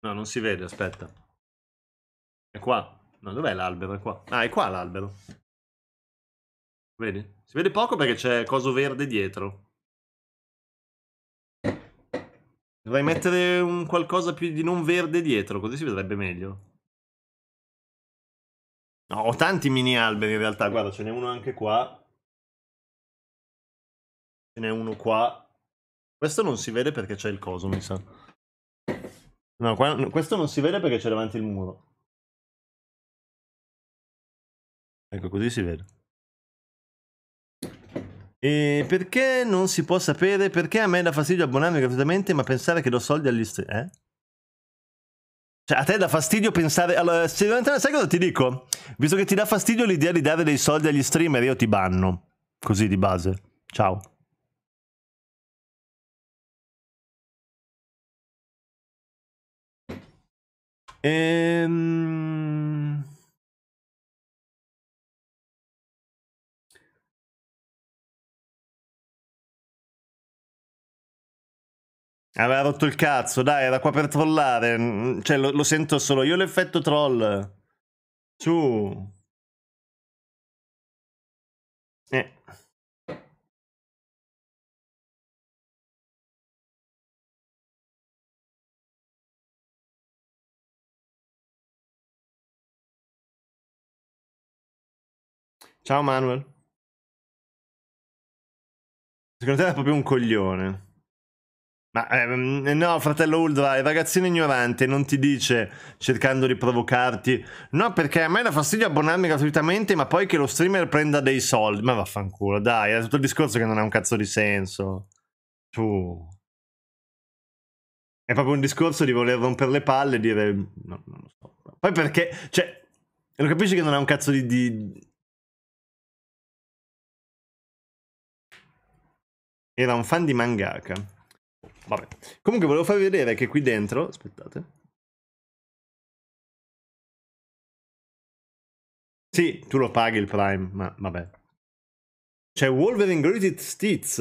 No, non si vede, aspetta. È qua. No, dov'è l'albero? È qua. Ah, è qua l'albero. Vedi? Si vede poco perché c'è coso verde dietro. Dovrei mettere un qualcosa più di non verde dietro, così si vedrebbe meglio. No, ho tanti mini alberi in realtà, guarda, ce n'è uno anche qua. Ce n'è uno qua. Questo non si vede perché c'è il coso, mi sa. No, qua, questo non si vede perché c'è davanti il muro. Ecco, così si vede. E perché non si può sapere? Perché a me dà fastidio abbonarmi gratuitamente, ma pensare che do soldi agli streamer? Eh? Cioè, a te dà fastidio pensare... Allora, se sai cosa ti dico? Visto che ti dà fastidio l'idea di dare dei soldi agli streamer, io ti banno. Così di base. Ciao. Ehm... Aveva rotto il cazzo, dai, era qua per trollare. Mm, cioè, lo, lo sento solo io l'effetto troll. Su. Eh. Ciao Manuel. Secondo te è proprio un coglione. Ma ehm, no, fratello Uldra, il ignorante non ti dice, cercando di provocarti, no perché a me da fastidio abbonarmi gratuitamente, ma poi che lo streamer prenda dei soldi. Ma vaffanculo, dai, è tutto il discorso che non ha un cazzo di senso. Tu. È proprio un discorso di voler rompere le palle e dire, no, non lo so. Poi perché, cioè, lo capisci che non ha un cazzo di, di... Era un fan di mangaka. Vabbè. Comunque volevo farvi vedere che qui dentro, aspettate. Sì, tu lo paghi il Prime, ma vabbè. C'è Wolverine Greeted Stitz.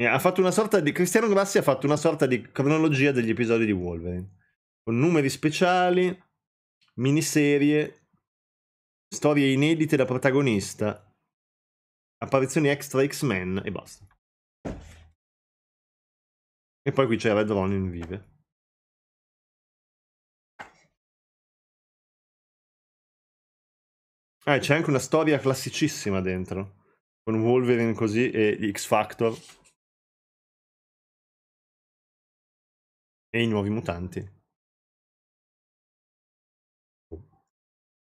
Eh, ha fatto una sorta di... Cristiano Grassi ha fatto una sorta di cronologia degli episodi di Wolverine. Con numeri speciali, miniserie storie inedite da protagonista, apparizioni extra X-Men e basta. E poi qui c'è Red Ronin vive. Ah, c'è anche una storia classicissima dentro, con Wolverine così e X-Factor. E i nuovi mutanti.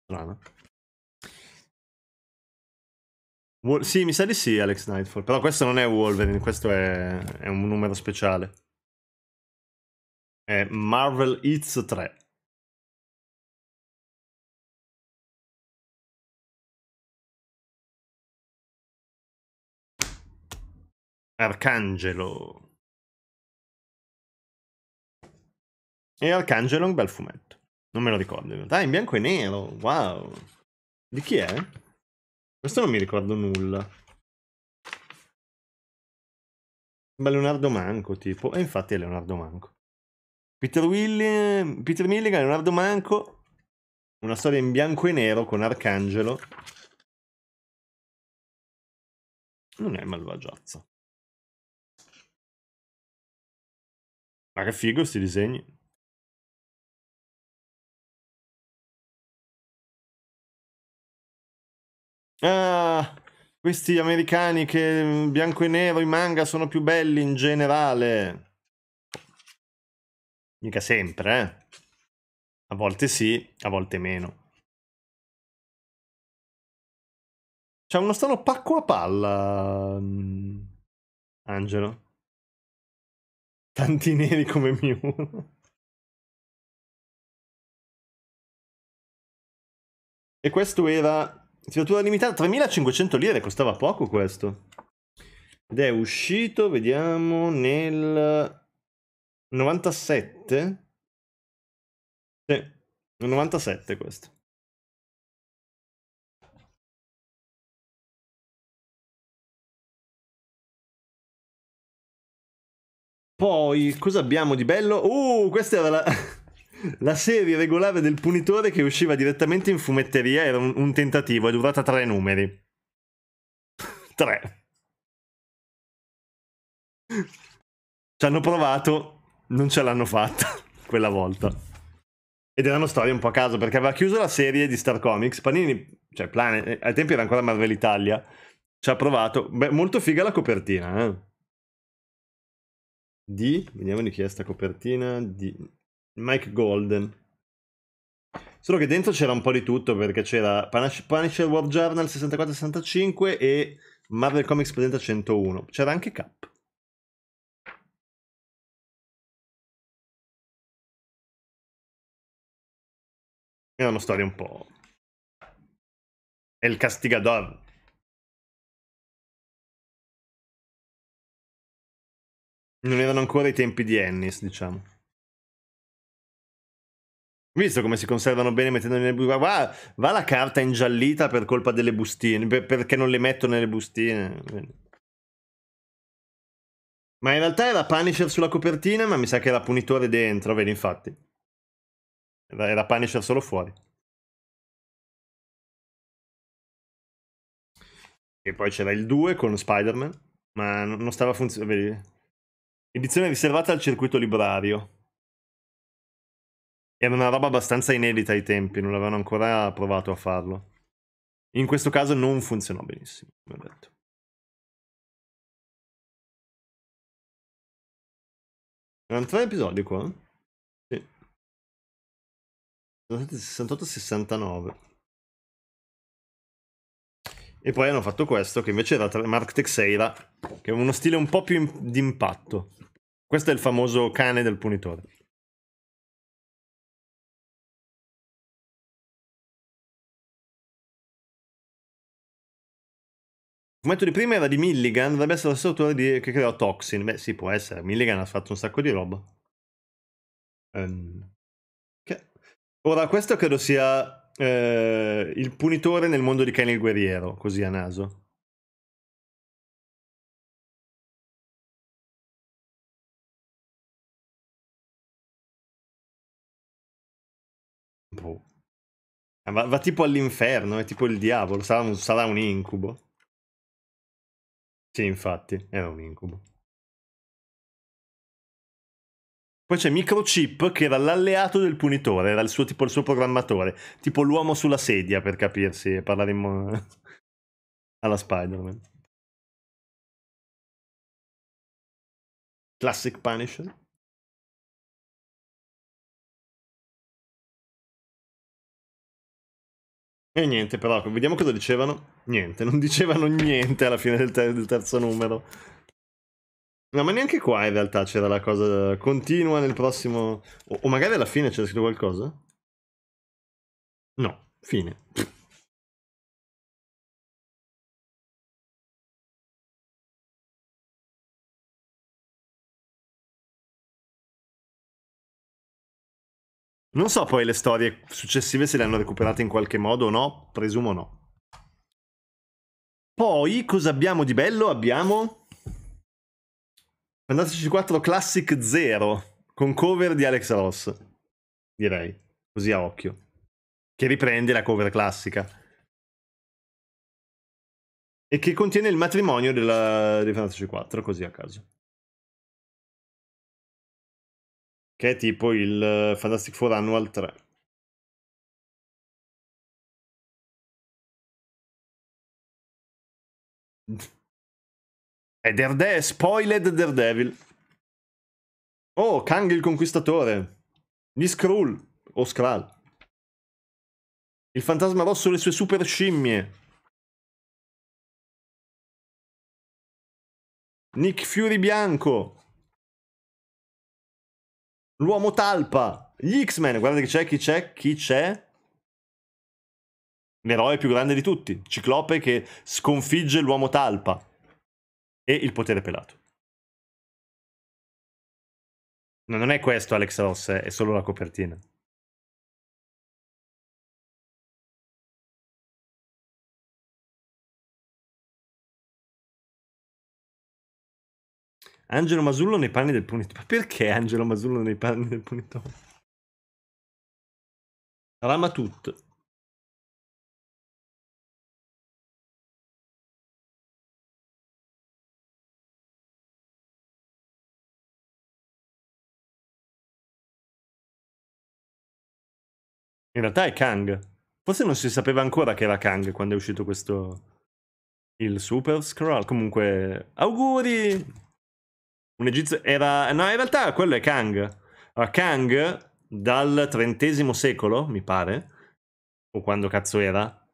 Strano. Wol- sì, mi sa di sì, Alex Nightfall. Però questo non è Wolverine, questo è, è un numero speciale. È Marvel Hits 3. Arcangelo. E Arcangelo è un bel fumetto. Non me lo ricordo in realtà. Ah, in bianco e nero. Wow. Di chi è? Questo non mi ricordo nulla. Ma Leonardo Manco, tipo. E infatti è Leonardo Manco. Peter, Willi... Peter Milligan, Leonardo Manco. Una storia in bianco e nero con Arcangelo. Non è malvagiazza. Ma che figo sti disegni. Ah, questi americani che bianco e nero i manga sono più belli in generale. Mica sempre, eh. A volte sì, a volte meno. C'è uno strano pacco a palla, mm, Angelo. Tanti neri come Mew. E questo era Tiratura limitata, 3500 lire, costava poco questo. Ed è uscito, vediamo, nel 97. Sì, nel 97 questo. Poi, cosa abbiamo di bello? Uh, questa era la... La serie regolare del Punitore che usciva direttamente in fumetteria era un, un tentativo, è durata tre numeri. tre. Ci hanno provato, non ce l'hanno fatta quella volta. Ed erano storie un po' a caso, perché aveva chiuso la serie di Star Comics, Panini, cioè Planet, eh, ai tempi era ancora Marvel Italia, ci ha provato. Beh, molto figa la copertina, eh. Di, vediamo di chi è sta copertina, di... Mike Golden. Solo che dentro c'era un po' di tutto perché c'era Punish- Punisher World Journal 64-65 e Marvel Comics presenta 101. C'era anche Cap. Era una storia un po'. È il castigador. Non erano ancora i tempi di Ennis, diciamo. Visto come si conservano bene mettendo nelle bustine? Va, va la carta ingiallita per colpa delle bustine, per, perché non le metto nelle bustine. Ma in realtà era Punisher sulla copertina, ma mi sa che era Punitore dentro, vedi, infatti. Era, era Punisher solo fuori. E poi c'era il 2 con Spider-Man, ma non stava funzionando, Edizione riservata al circuito librario. Era una roba abbastanza inedita ai tempi, non avevano ancora provato a farlo. In questo caso non funzionò benissimo, come ho detto. Erano tre episodi qua? Sì. 68 69. E poi hanno fatto questo, che invece era Mark Teixeira, che è uno stile un po' più d'impatto. Questo è il famoso cane del punitore. Il fumetto di prima era di Milligan, dovrebbe essere lo stesso autore di, che creò Toxin. Beh, sì, può essere. Milligan ha fatto un sacco di roba. Um, ehm, okay. Ora, questo credo sia eh, il punitore nel mondo di Kenny il guerriero, così a naso. Va, boh. eh, va tipo all'inferno, è tipo il diavolo, sarà un, sarà un incubo. Sì, infatti, era un incubo. Poi c'è Microchip che era l'alleato del punitore, era il suo, tipo il suo programmatore, tipo l'uomo sulla sedia per capirsi e parlare in... alla Spider-Man. Classic Punisher. E niente, però, vediamo cosa dicevano. Niente, non dicevano niente alla fine del, ter- del terzo numero. No, ma neanche qua in realtà c'era la cosa. Continua nel prossimo. O, o magari alla fine c'era scritto qualcosa? No, fine. Non so poi le storie successive se le hanno recuperate in qualche modo o no, presumo no. Poi, cosa abbiamo di bello? Abbiamo Fantastici 4 Classic 0 con cover di Alex Ross, direi, così a occhio, che riprende la cover classica e che contiene il matrimonio della, di Fantastici 4, così a caso. Che è tipo il Fantastic Four Annual 3. È Daredevil, spoiled Daredevil. Oh, Kang il Conquistatore. Gli Skrull, o Skrull. Il fantasma rosso e le sue super scimmie. Nick Fury bianco. L'uomo talpa. Gli X-Men, guarda chi c'è, chi c'è, chi c'è l'eroe più grande di tutti, Ciclope che sconfigge l'uomo talpa e il potere pelato. Ma non è questo Alex Ross, è solo la copertina. Angelo Masullo nei panni del punitore. Perché Angelo Masullo nei panni del punitore? Ramatut. In realtà è Kang. Forse non si sapeva ancora che era Kang quando è uscito questo... Il Super Scroll. Comunque, auguri! Un egizio... Era... No, in realtà quello è Kang. Allora, ah, Kang, dal XX secolo, mi pare, o quando cazzo era,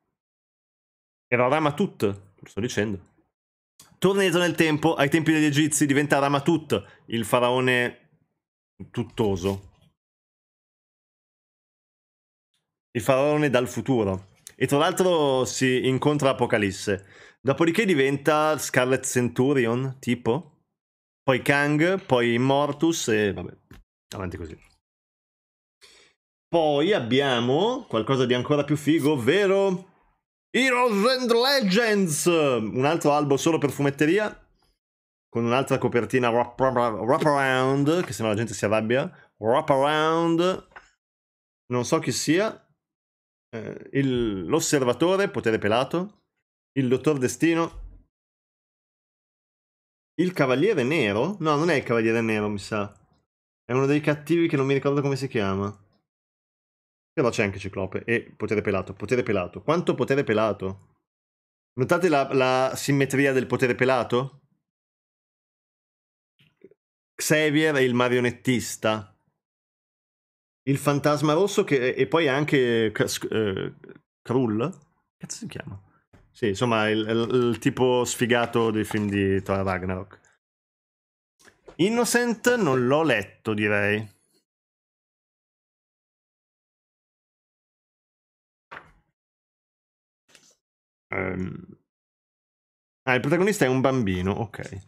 era Ramatut, lo sto dicendo. Torna indietro nel tempo, ai tempi degli egizi diventa Ramatut, il faraone tuttoso, il faraone dal futuro. E tra l'altro si incontra Apocalisse. Dopodiché diventa Scarlet Centurion, tipo. Poi Kang, poi Mortus e vabbè, avanti così. Poi abbiamo qualcosa di ancora più figo, ovvero Heroes and Legends, un altro albo solo per fumetteria, con un'altra copertina wrap, wrap, wrap around, che se no la gente si arrabbia, wrap around, non so chi sia, eh, il, l'osservatore, potere pelato, il dottor Destino, il cavaliere nero? No, non è il cavaliere nero, mi sa. È uno dei cattivi che non mi ricordo come si chiama. Però c'è anche Ciclope e potere pelato, potere pelato. Quanto potere pelato? Notate la, la simmetria del potere pelato? Xavier è il marionettista, il fantasma rosso che, e poi anche eh, Krull. Cazzo si chiama? Sì, insomma, il, il, il tipo sfigato dei film di Thor Ragnarok. Innocent non l'ho letto, direi. Um. Ah, il protagonista è un bambino, ok.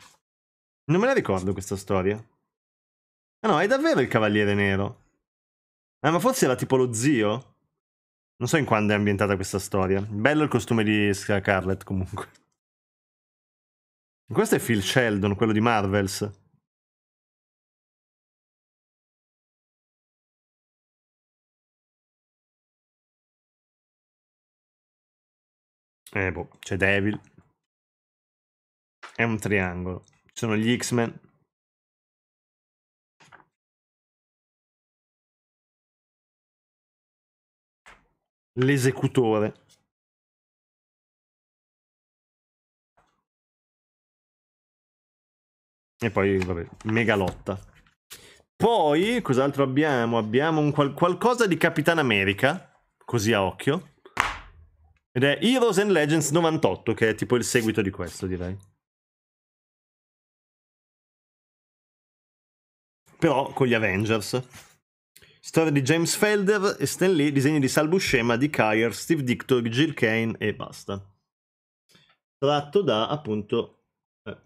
Non me la ricordo questa storia. Ah no, è davvero il Cavaliere Nero. Eh, ma forse era tipo lo zio? Non so in quando è ambientata questa storia. Bello il costume di Scarlet comunque. Questo è Phil Sheldon, quello di Marvels. Eh boh, c'è Devil. È un triangolo. Ci sono gli X-Men. l'esecutore. E poi, vabbè, mega lotta. Poi, cos'altro abbiamo? Abbiamo qual qualcosa di Capitan America, così a occhio. Ed è Heroes and Legends 98, che è tipo il seguito di questo, direi. Però con gli Avengers. Storia di James Felder e Stan Lee, disegni di Sal Buscema, Dick Heyer, Steve Dictor, Jill Kane e basta. Tratto da, appunto... Eh.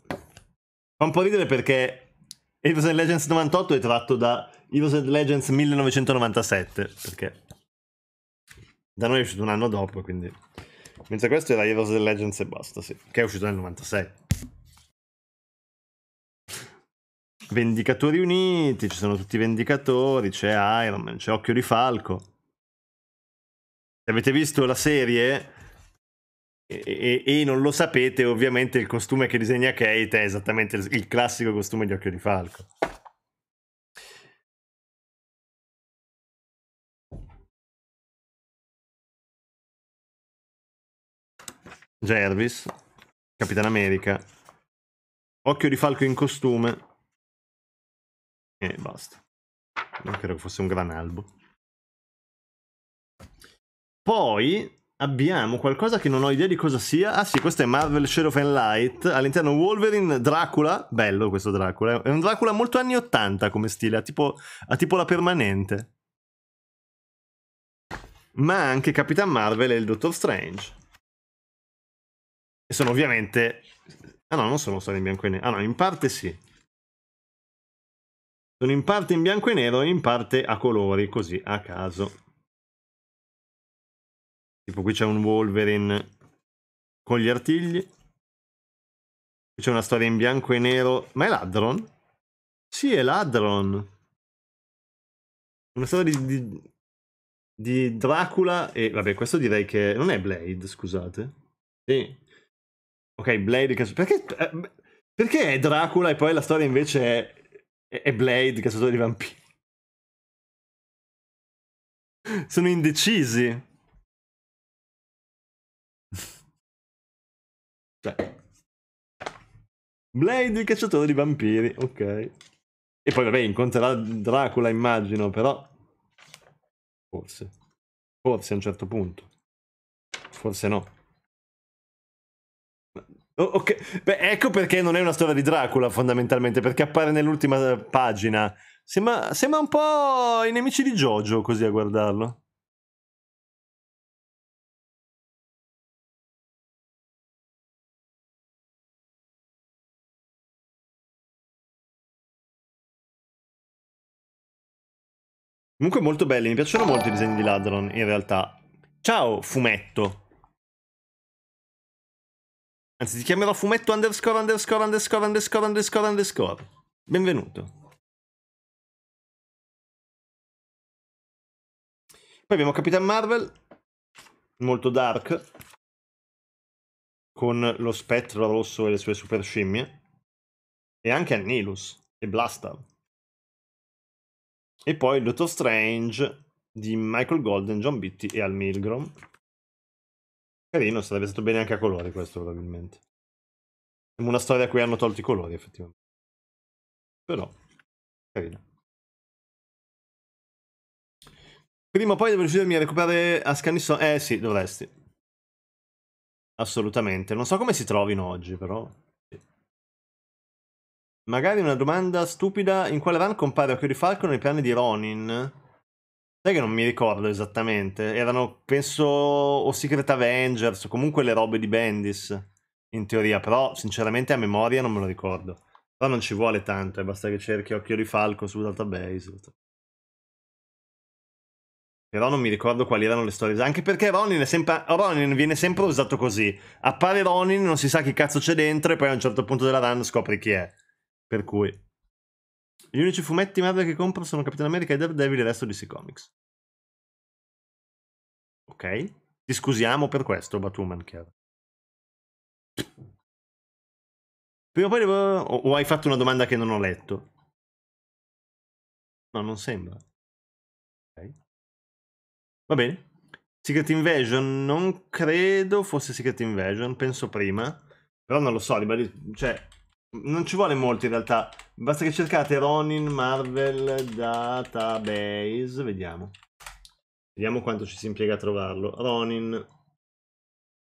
Fa un po' ridere perché Heroes and Legends 98 è tratto da Heroes and Legends 1997, perché da noi è uscito un anno dopo, quindi... Mentre questo era Heroes and Legends e basta, sì, che è uscito nel 97. Vendicatori Uniti, ci sono tutti i Vendicatori, c'è Iron Man, c'è Occhio di Falco. Se avete visto la serie e, e, e non lo sapete, ovviamente il costume che disegna Kate è esattamente il, il classico costume di Occhio di Falco. Jervis, Capitan America, Occhio di Falco in costume. E basta. Non credo fosse un gran albo. Poi abbiamo qualcosa che non ho idea di cosa sia. Ah sì, questo è Marvel Shadow of Light. All'interno Wolverine, Dracula. Bello questo Dracula. È un Dracula molto anni 80 come stile, ha tipo, ha tipo la permanente. Ma anche Capitan Marvel e il Doctor Strange. E sono ovviamente... Ah no, non sono stati in bianco e nero. Ah no, in parte sì. Sono in parte in bianco e nero e in parte a colori, così a caso. Tipo qui c'è un Wolverine con gli artigli. Qui c'è una storia in bianco e nero. Ma è Ladron? Sì, è Ladron. Una storia di, di, di Dracula e... Vabbè, questo direi che... Non è Blade, scusate. Sì. Ok, Blade... Perché, eh, perché è Dracula e poi la storia invece è e, Blade, cacciatore di vampiri. Sono indecisi. Cioè. Blade, il cacciatore di vampiri, ok. E poi vabbè, incontrerà Dracula, immagino, però... Forse. Forse a un certo punto. Forse no. Ok, Beh, ecco perché non è una storia di Dracula fondamentalmente, perché appare nell'ultima eh, pagina. Sembra, sembra un po' i nemici di Jojo così a guardarlo. Comunque molto belli, mi piacciono molto i disegni di Ladron in realtà. Ciao fumetto. Anzi, ti chiamerò fumetto underscore underscore underscore underscore underscore underscore. Benvenuto. Poi abbiamo Capitan Marvel, molto dark, con lo spettro rosso e le sue super scimmie. E anche Annihilus e Blaster. E poi Dottor Strange di Michael Golden, John Beatty e Al Milgrom. Carino, sarebbe stato bene anche a colori questo probabilmente. Sembra una storia a cui hanno tolto i colori effettivamente. Però, carino. Prima o poi devo riuscirmi a recuperare a Ascanison. Eh sì, dovresti. Assolutamente. Non so come si trovino oggi, però. Sì. Magari una domanda stupida. In quale run compare Occhio di Falco nei piani di Ronin? Sai che non mi ricordo esattamente. Erano, penso, o Secret Avengers o comunque le robe di Bendis, in teoria. Però, sinceramente, a memoria non me lo ricordo. Però non ci vuole tanto, eh, basta che cerchi Occhio di Falco sul database. Però non mi ricordo quali erano le storie. Anche perché Ronin, sempre... Ronin, viene sempre usato così. Appare Ronin, non si sa che cazzo c'è dentro, e poi a un certo punto della run scopri chi è. Per cui. Gli unici fumetti Marvel che compro sono Capitan America e Daredevil e il resto di DC Comics. Ok? Ti scusiamo per questo, Batwoman, chiaro. Prima o poi devo... O, hai fatto una domanda che non ho letto? No, non sembra. Ok. Va bene. Secret Invasion, non credo fosse Secret Invasion, penso prima. Però non lo so, cioè, non ci vuole molto in realtà. Basta che cercate Ronin Marvel Database. Vediamo. Vediamo quanto ci si impiega a trovarlo. Ronin.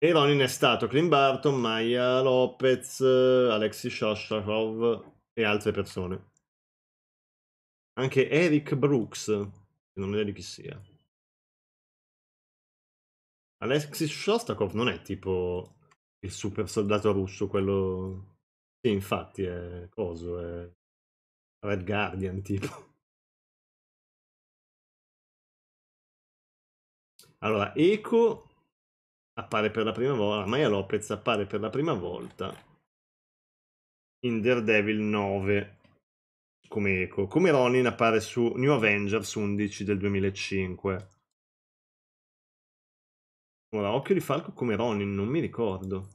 E Ronin è stato Clint Barton, Maya Lopez, Alexis Shostakov e altre persone. Anche Eric Brooks, che non mi di chi sia. Alexis Shostakov non è tipo il super soldato russo, quello sì, infatti è coso, è Red Guardian tipo. Allora, Eco appare per la prima volta, Maya Lopez appare per la prima volta in Daredevil 9 come Eco, come Ronin appare su New Avengers 11 del 2005. Ora, Occhio di Falco come Ronin, non mi ricordo.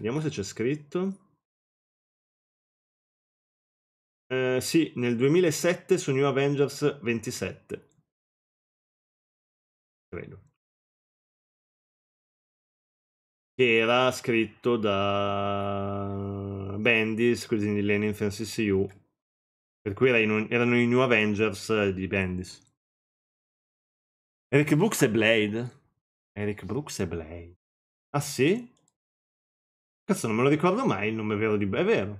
Vediamo se c'è scritto. Eh, sì, nel 2007 su New Avengers 27. Credo. Che era scritto da Bendis, quindi Lenin Francis Yu. Per cui era un... erano i New Avengers di Bendis. Eric Brooks e Blade. Eric Brooks e Blade. Ah sì? Cazzo, non me lo ricordo mai il nome vero di... È vero.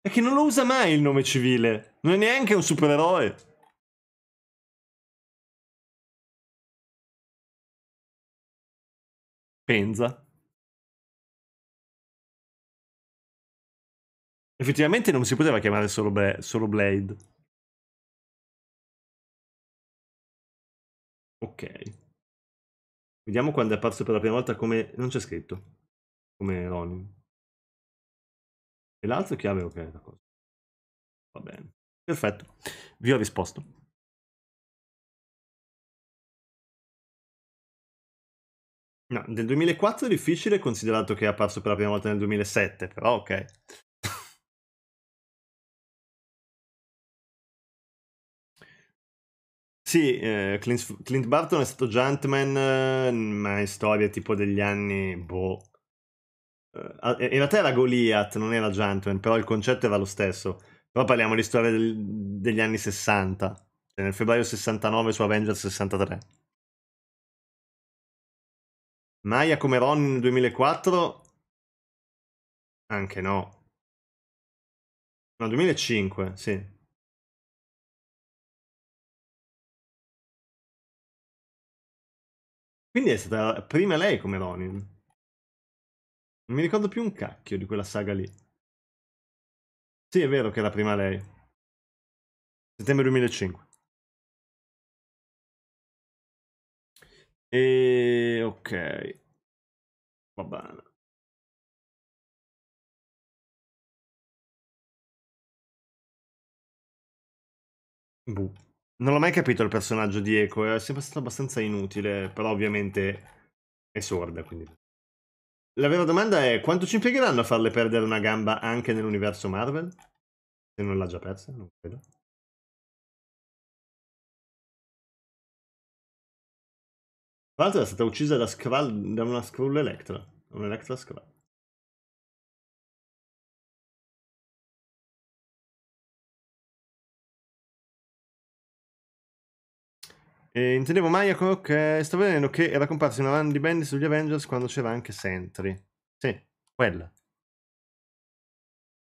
È che non lo usa mai il nome civile. Non è neanche un supereroe. Penza. Effettivamente non si poteva chiamare solo, Bla solo Blade. Ok. Vediamo quando è apparso per la prima volta come... Non c'è scritto come Ronin. E l'altro chiave ok la Va bene. Perfetto. Vi ho risposto. No, del 2004 è difficile considerato che è apparso per la prima volta nel 2007, però ok. Sì, eh, Clint, Clint, Barton è stato Juntman, eh, ma in storia tipo degli anni, boh, eh, in realtà era Goliath, non era Gentleman, però il concetto era lo stesso. Però parliamo di storia del, degli anni 60, cioè nel febbraio 69 su Avengers 63. Maya come Ron nel 2004? Anche no. No, 2005, sì. Quindi è stata prima lei come Ronin. Non mi ricordo più un cacchio di quella saga lì. Sì, è vero che era prima lei. Settembre 2005. E ok. Va bene. Buh. Non l'ho mai capito il personaggio di Eco, è sempre stato abbastanza inutile, però ovviamente è sorda, quindi... La vera domanda è quanto ci impiegheranno a farle perdere una gamba anche nell'universo Marvel? Se non l'ha già persa, non credo. Tra l'altro è stata uccisa da, Skrull, da una Skrull Electra, un Electra Skrull. E intendevo Maniaco che eh, sto vedendo che era comparsa in una run di Bendis sugli Avengers quando c'era anche Sentry. Sì, quella.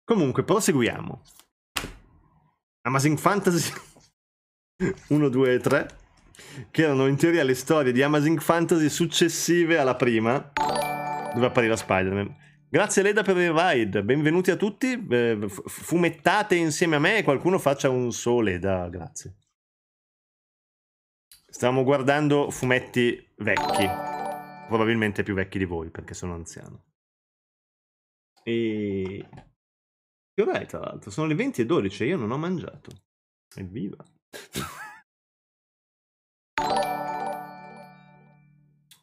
Comunque, proseguiamo. Amazing Fantasy 1, 2 e 3, che erano in teoria le storie di Amazing Fantasy successive alla prima, dove appariva Spider-Man. Grazie Leda per il ride, benvenuti a tutti, eh, fumettate insieme a me qualcuno faccia un sole da grazie. Stavamo guardando fumetti vecchi, probabilmente più vecchi di voi perché sono anziano. E... Che ora è tra l'altro? Sono le 20 e 12 e io non ho mangiato. Evviva!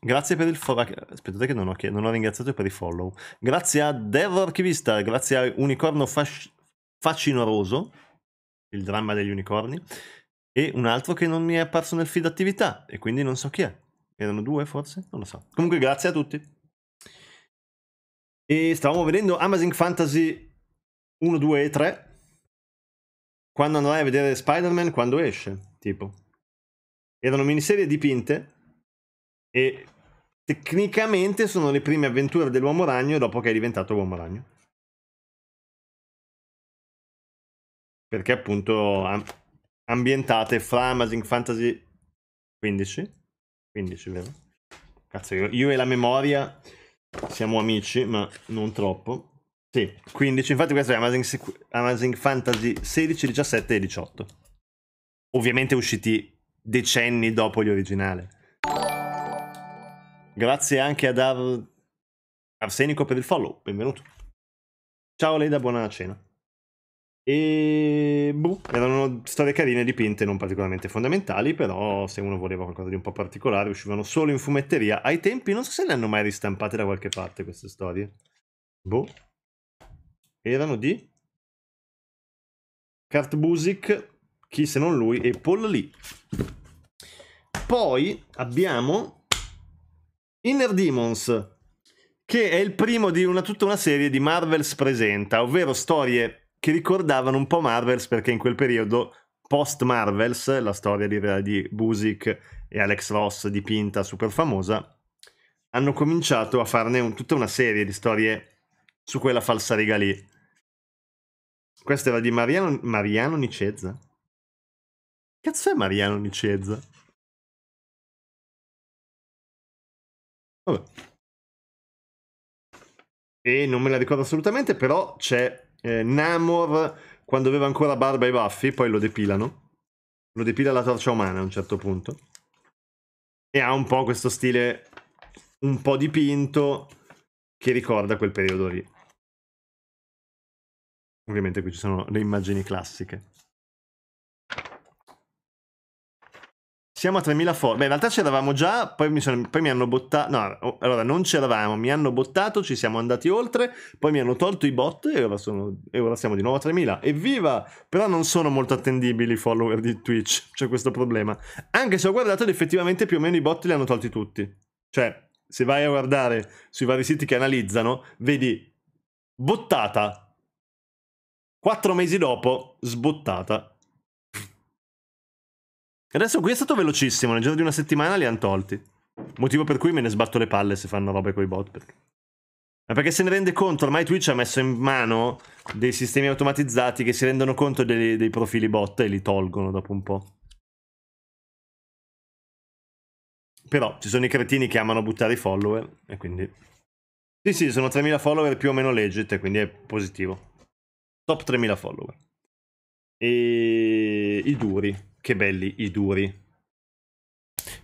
Grazie per il follow. Aspettate che non ho, chied- non ho ringraziato per i follow. Grazie a Devo Archivista, grazie a Unicorno Fasc- Facinoroso, il dramma degli unicorni, e un altro che non mi è apparso nel feed attività e quindi non so chi è. Erano due forse? Non lo so. Comunque grazie a tutti. E stavamo vedendo Amazing Fantasy 1, 2 e 3. Quando andrai a vedere Spider-Man? Quando esce, tipo. Erano miniserie dipinte e tecnicamente sono le prime avventure dell'Uomo Ragno dopo che è diventato Uomo Ragno. Perché appunto ambientate fra Amazing Fantasy 15. 15, vero? Cazzo, io, io e la memoria siamo amici, ma non troppo. Sì, 15, infatti questo è Amazing, Amazing Fantasy 16, 17 e 18. Ovviamente usciti decenni dopo gli originali. Grazie anche ad Ar... Arsenico per il follow, benvenuto. Ciao Leda, buona cena. E boh, erano storie carine dipinte, non particolarmente fondamentali, però se uno voleva qualcosa di un po' particolare uscivano solo in fumetteria. Ai tempi non so se le hanno mai ristampate da qualche parte queste storie. Boh. Erano di Kurt Busick, chi se non lui, e Paul Lee. Poi abbiamo Inner Demons, che è il primo di una, tutta una serie di Marvels presenta, ovvero storie che ricordavano un po' Marvels perché in quel periodo post Marvels, la storia di, di Busick e Alex Ross dipinta super famosa, hanno cominciato a farne un, tutta una serie di storie su quella falsa riga lì. Questa era di Mariano, Mariano Nicezza. Cazzo è Mariano Nicezza? Vabbè. E non me la ricordo assolutamente, però c'è eh, Namor quando aveva ancora barba e baffi, poi lo depilano. Lo depila la torcia umana a un certo punto. E ha un po' questo stile un po' dipinto che ricorda quel periodo lì. Ovviamente qui ci sono le immagini classiche. Siamo a 3000 follower. Beh, in realtà c'eravamo già, poi mi, sono, poi mi hanno bottato. No, oh, allora non c'eravamo, mi hanno bottato, ci siamo andati oltre, poi mi hanno tolto i bot e ora, sono, e ora siamo di nuovo a 3000. Evviva! Però non sono molto attendibili i follower di Twitch, c'è questo problema. Anche se ho guardato ed effettivamente più o meno i bot li hanno tolti tutti. Cioè, se vai a guardare sui vari siti che analizzano, vedi bottata. Quattro mesi dopo, sbottata. Adesso qui è stato velocissimo, nel giro di una settimana li hanno tolti. Motivo per cui me ne sbatto le palle se fanno robe con i bot. Perché... Ma perché se ne rende conto, ormai Twitch ha messo in mano dei sistemi automatizzati che si rendono conto dei, dei profili bot e li tolgono dopo un po'. Però ci sono i cretini che amano buttare i follower e quindi... Sì, sì, sono 3.000 follower più o meno legit e quindi è positivo. Top 3.000 follower. E i duri che belli i duri.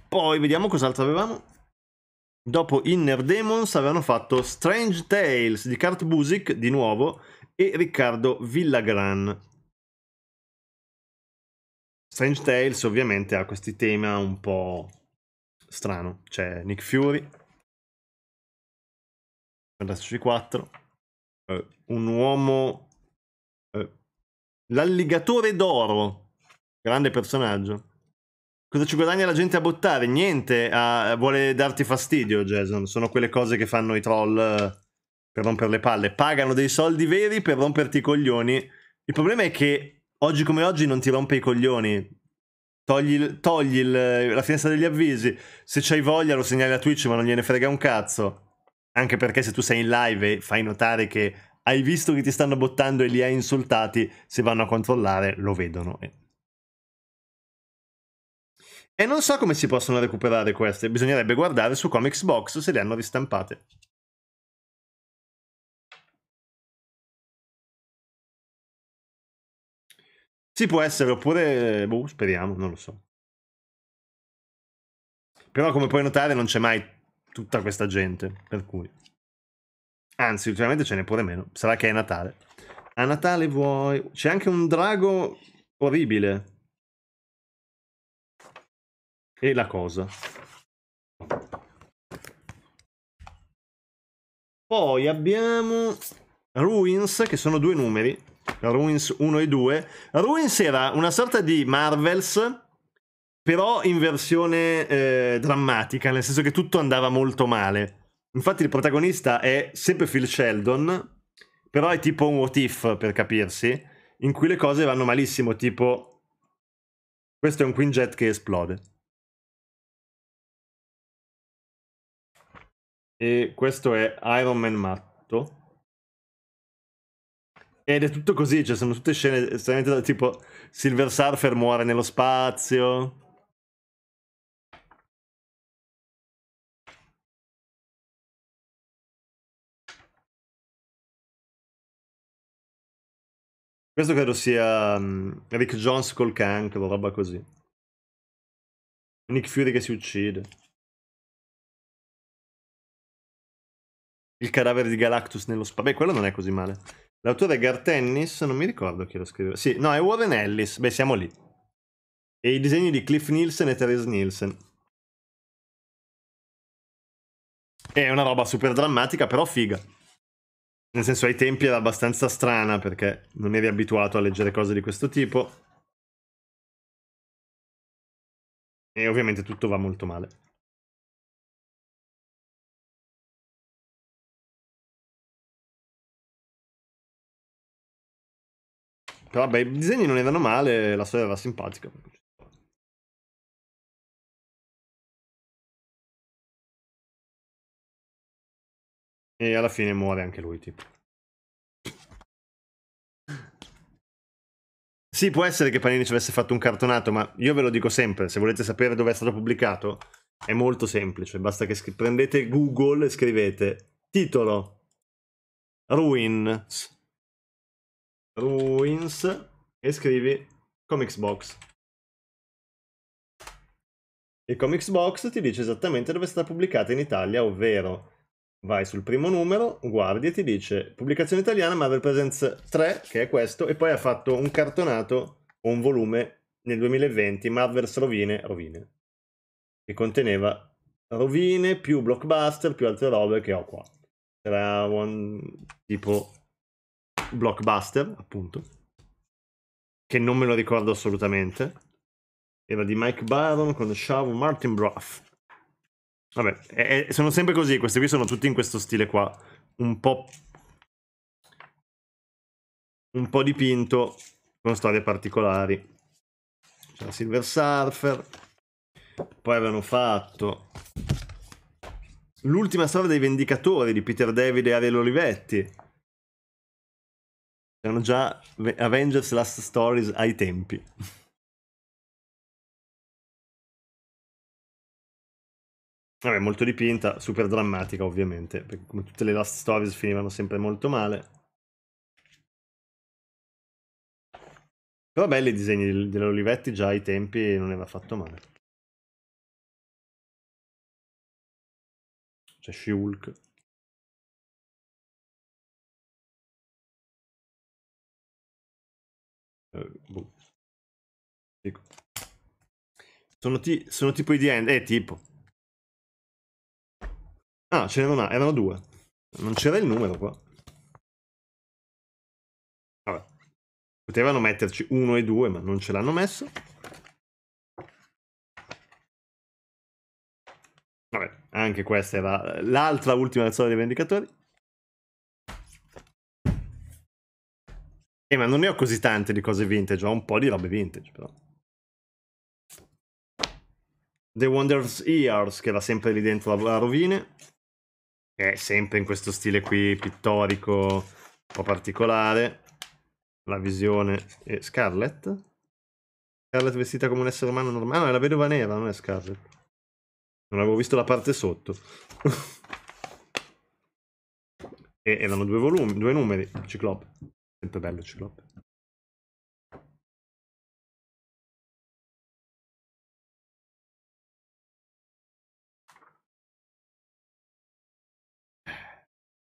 Poi vediamo cos'altro avevamo. Dopo Inner Demons avevano fatto Strange Tales di Kurt Busick di nuovo e Riccardo Villagran. Strange Tales ovviamente ha questi temi un po' strano. C'è Nick Fury, Fantastici 4, uh, un uomo... Uh, l'alligatore d'oro Grande personaggio. Cosa ci guadagna la gente a bottare? Niente, a... vuole darti fastidio Jason, sono quelle cose che fanno i troll eh, per rompere le palle, pagano dei soldi veri per romperti i coglioni. Il problema è che oggi come oggi non ti rompe i coglioni, togli, togli il, la finestra degli avvisi, se c'hai voglia lo segnali a Twitch ma non gliene frega un cazzo, anche perché se tu sei in live e fai notare che hai visto che ti stanno bottando e li hai insultati, se vanno a controllare lo vedono e e non so come si possono recuperare queste, bisognerebbe guardare su Comics Box se le hanno ristampate. Si può essere, oppure... Boh, speriamo, non lo so. Però come puoi notare non c'è mai tutta questa gente, per cui... Anzi, ultimamente ce n'è pure meno. Sarà che è Natale. A Natale vuoi... C'è anche un drago orribile e la cosa. Poi abbiamo Ruins, che sono due numeri, Ruins 1 e 2. Ruins era una sorta di Marvels, però in versione eh, drammatica, nel senso che tutto andava molto male. Infatti il protagonista è sempre Phil Sheldon, però è tipo un what if, per capirsi, in cui le cose vanno malissimo, tipo questo è un quinjet che esplode. E questo è Iron Man matto. Ed è tutto così, cioè sono tutte scene estremamente tipo Silver Surfer muore nello spazio. Questo credo sia um, Rick Jones col cancro, roba così. Nick Fury che si uccide. Il cadavere di Galactus nello spazio. Beh, quello non è così male. L'autore è Gar Tennis, non mi ricordo chi lo scriveva. Sì, no, è Warren Ellis. Beh, siamo lì. E i disegni di Cliff Nielsen e Therese Nielsen. È una roba super drammatica, però figa. Nel senso, ai tempi era abbastanza strana perché non eri abituato a leggere cose di questo tipo. E ovviamente tutto va molto male. Però vabbè, i disegni non erano male, la storia era simpatica. E alla fine muore anche lui, tipo. Sì, può essere che Panini ci avesse fatto un cartonato, ma io ve lo dico sempre, se volete sapere dove è stato pubblicato, è molto semplice, basta che prendete Google e scrivete titolo Ruins Ruins e scrivi Comics Box. Il Comics Box ti dice esattamente dove sta pubblicata in Italia, ovvero vai sul primo numero, guardi e ti dice pubblicazione italiana Marvel Presents 3, che è questo, e poi ha fatto un cartonato o un volume nel 2020, Marvel's Rovine, Rovine, che conteneva rovine più blockbuster più altre robe che ho qua. era un tipo Blockbuster, appunto, che non me lo ricordo assolutamente. Era di Mike Baron con Shaw Martin Broth. Vabbè, è, è, sono sempre così, questi qui sono tutti in questo stile qua, un po'... un po' dipinto, con storie particolari. C'è la Silver Surfer, poi avevano fatto l'ultima storia dei Vendicatori di Peter David e Ariel Olivetti, erano già Avengers Last Stories ai tempi. Vabbè, molto dipinta, super drammatica ovviamente, perché come tutte le Last Stories finivano sempre molto male. Però belli i disegni dell'Olivetti già ai tempi non era fatto male. C'è She-Hulk. Uh, boh. sono, ti sono, tipo i DN. Eh, tipo. Ah, ce n'erano, erano due. Non c'era il numero qua. Vabbè. Potevano metterci uno e due, ma non ce l'hanno messo. Vabbè, anche questa era l'altra ultima storia dei Vendicatori. Eh, ma non ne ho così tante di cose vintage, ho un po' di robe vintage, però. The Wonders Ears, che va sempre lì dentro la rovine. È sempre in questo stile qui, pittorico, un po' particolare. La visione è Scarlet. Scarlet vestita come un essere umano normale. Ah, no, è la vedova nera, non è Scarlet. Non avevo visto la parte sotto. e erano due volumi, due numeri, Ciclope. Sempre bello l'ho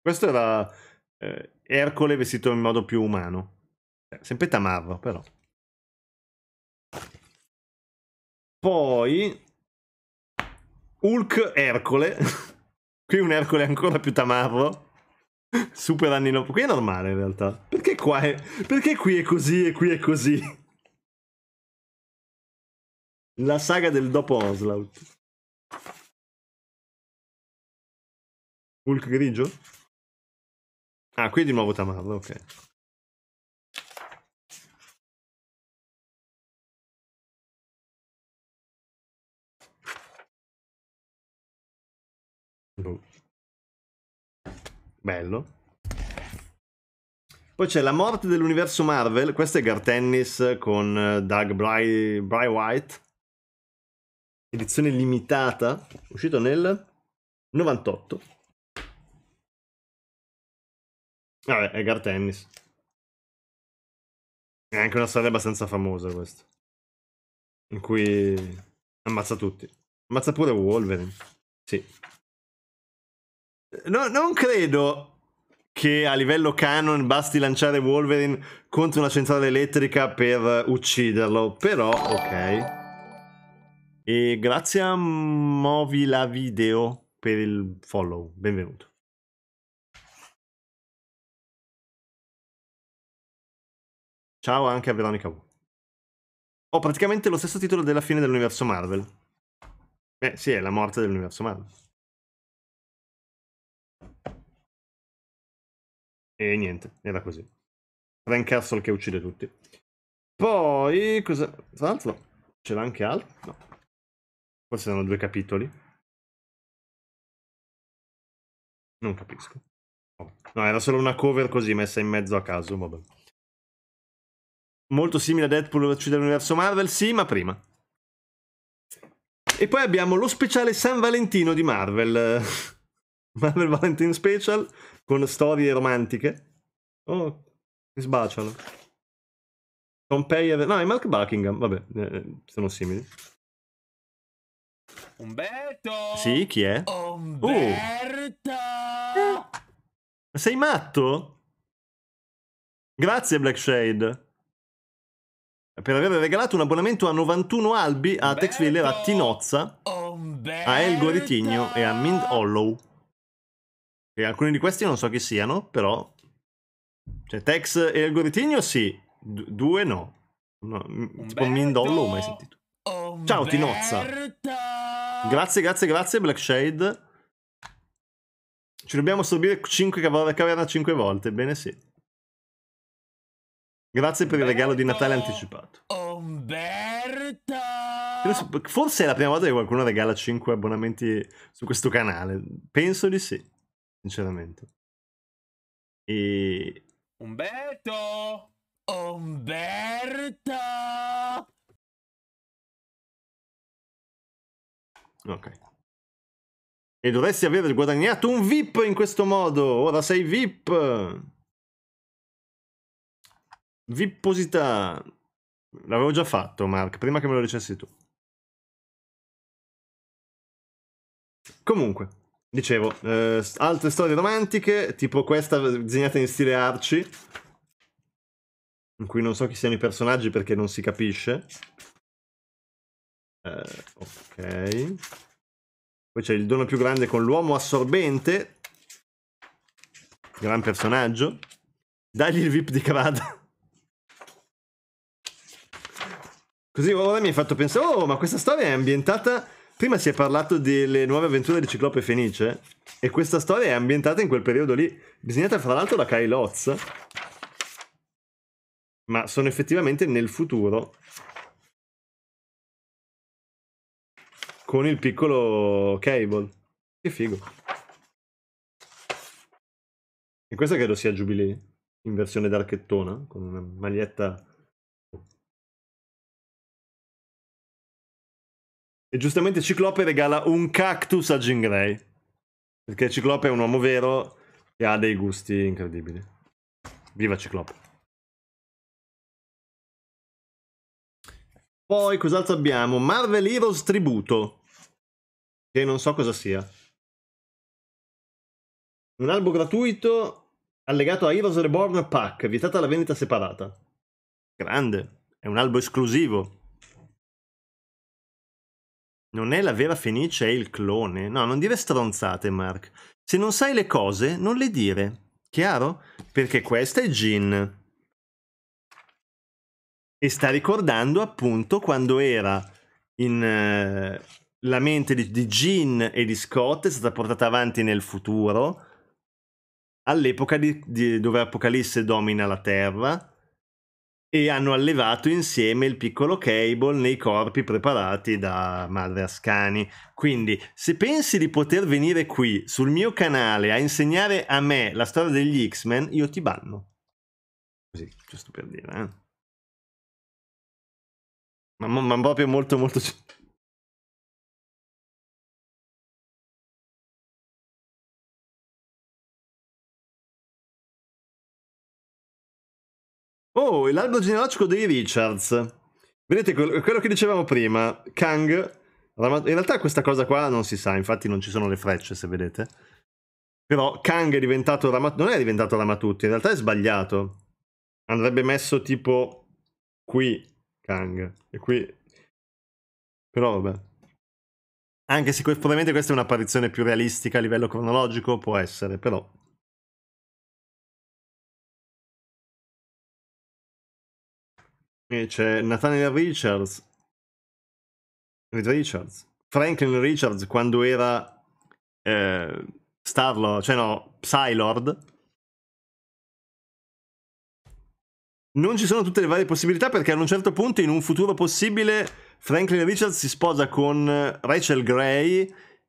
Questo era eh, Ercole vestito in modo più umano. Eh, sempre Tamarro però. Poi Hulk Ercole. Qui un Ercole ancora più tamarro. Super anni 90. Qui è normale in realtà. Perché? qua è... Eh. Perché qui è così e qui è così? La saga del dopo Onslaught. Hulk grigio? Ah, qui di nuovo Tamarro, ok. Boh. Bello. Poi c'è la morte dell'universo Marvel, questo è Gartennis con eh, Doug Bry, Bry White, edizione limitata, uscito nel 98. Vabbè, è Gartennis. È anche una storia abbastanza famosa questa, in cui ammazza tutti. Ammazza pure Wolverine. Sì. No, non credo che a livello canon basti lanciare Wolverine contro una centrale elettrica per ucciderlo. Però, ok. E grazie a Movi Video per il follow. Benvenuto. Ciao anche a Veronica Wu. Ho oh, praticamente lo stesso titolo della fine dell'universo Marvel. Eh sì, è la morte dell'universo Marvel. E niente, era così. Frank Castle che uccide tutti. Poi, cosa... Tra l'altro, c'era anche altro? No. Forse erano due capitoli. Non capisco. Oh, no. era solo una cover così, messa in mezzo a caso, vabbè. Molto simile a Deadpool vs. l'universo Marvel, sì, ma prima. E poi abbiamo lo speciale San Valentino di Marvel. Marvel Valentine Special con storie romantiche. Oh, mi sbaciano. Tom Payer... No, è Mark Buckingham, vabbè, eh, eh, sono simili. Umberto! Sì, chi è? Umberto! Oh. Sei matto? Grazie Black Shade per aver regalato un abbonamento a 91 albi a Texville, a Tinozza, Umberto. a El Goritigno e a Mind Hollow. E alcuni di questi non so chi siano, però... Cioè, Tex e Algoritigno sì, D due no. no tipo Mindollo ho mai sentito. Umberto. Ciao Tinozza. Grazie, grazie, grazie Blackshade. Ci dobbiamo assorbire 5 caverna 5 volte, bene sì. Grazie per Umberto. il regalo di Natale anticipato. Umberto! Forse è la prima volta che qualcuno regala 5 abbonamenti su questo canale. Penso di sì sinceramente. E... Umberto! Umberto! Ok. E dovresti aver guadagnato un VIP in questo modo. Ora sei VIP. VIPosità. L'avevo già fatto, Mark, prima che me lo dicessi tu. Comunque. Dicevo, eh, altre storie romantiche, tipo questa disegnata in stile Arci, in cui non so chi siano i personaggi perché non si capisce. Eh, ok. Poi c'è il dono più grande con l'uomo assorbente, gran personaggio. Dagli il VIP di Crada. Così ora oh, mi hai fatto pensare, oh, ma questa storia è ambientata Prima si è parlato delle nuove avventure di Ciclope Fenice e questa storia è ambientata in quel periodo lì, disegnata fra l'altro da Kai Lotz, ma sono effettivamente nel futuro con il piccolo Cable. Che figo. E questa credo sia Jubilee in versione d'archettona, con una maglietta E giustamente Ciclope regala un cactus a Jean Grey. Perché Ciclope è un uomo vero e ha dei gusti incredibili. Viva Ciclope. Poi cos'altro abbiamo? Marvel Heroes Tributo. Che non so cosa sia. Un albo gratuito allegato a Heroes Reborn Pack, vietata la vendita separata. Grande, è un albo esclusivo. Non è la vera Fenice, è il clone. No, non dire stronzate, Mark. Se non sai le cose, non le dire. Chiaro? Perché questa è Jin. E sta ricordando appunto quando era in... Uh, la mente di, di Jean e di Scott è stata portata avanti nel futuro, all'epoca di, di, dove Apocalisse domina la Terra, e hanno allevato insieme il piccolo Cable nei corpi preparati da madre Ascani. Quindi, se pensi di poter venire qui sul mio canale a insegnare a me la storia degli X-Men, io ti banno. Così, giusto per dire, eh. Ma, ma proprio molto molto Oh, l'albero genealogico dei Richards. Vedete quello che dicevamo prima, Kang. In realtà questa cosa qua non si sa, infatti non ci sono le frecce se vedete. Però Kang è diventato Ramat... non è diventato Ramatutti, in realtà è sbagliato. Andrebbe messo tipo qui Kang e qui... Però vabbè. Anche se probabilmente questa è un'apparizione più realistica a livello cronologico, può essere, però E c'è Nathaniel Richards, Richards, Franklin Richards quando era eh, Starlo, cioè no, Psylord. Non ci sono tutte le varie possibilità perché ad un certo punto, in un futuro possibile, Franklin Richards si sposa con Rachel Gray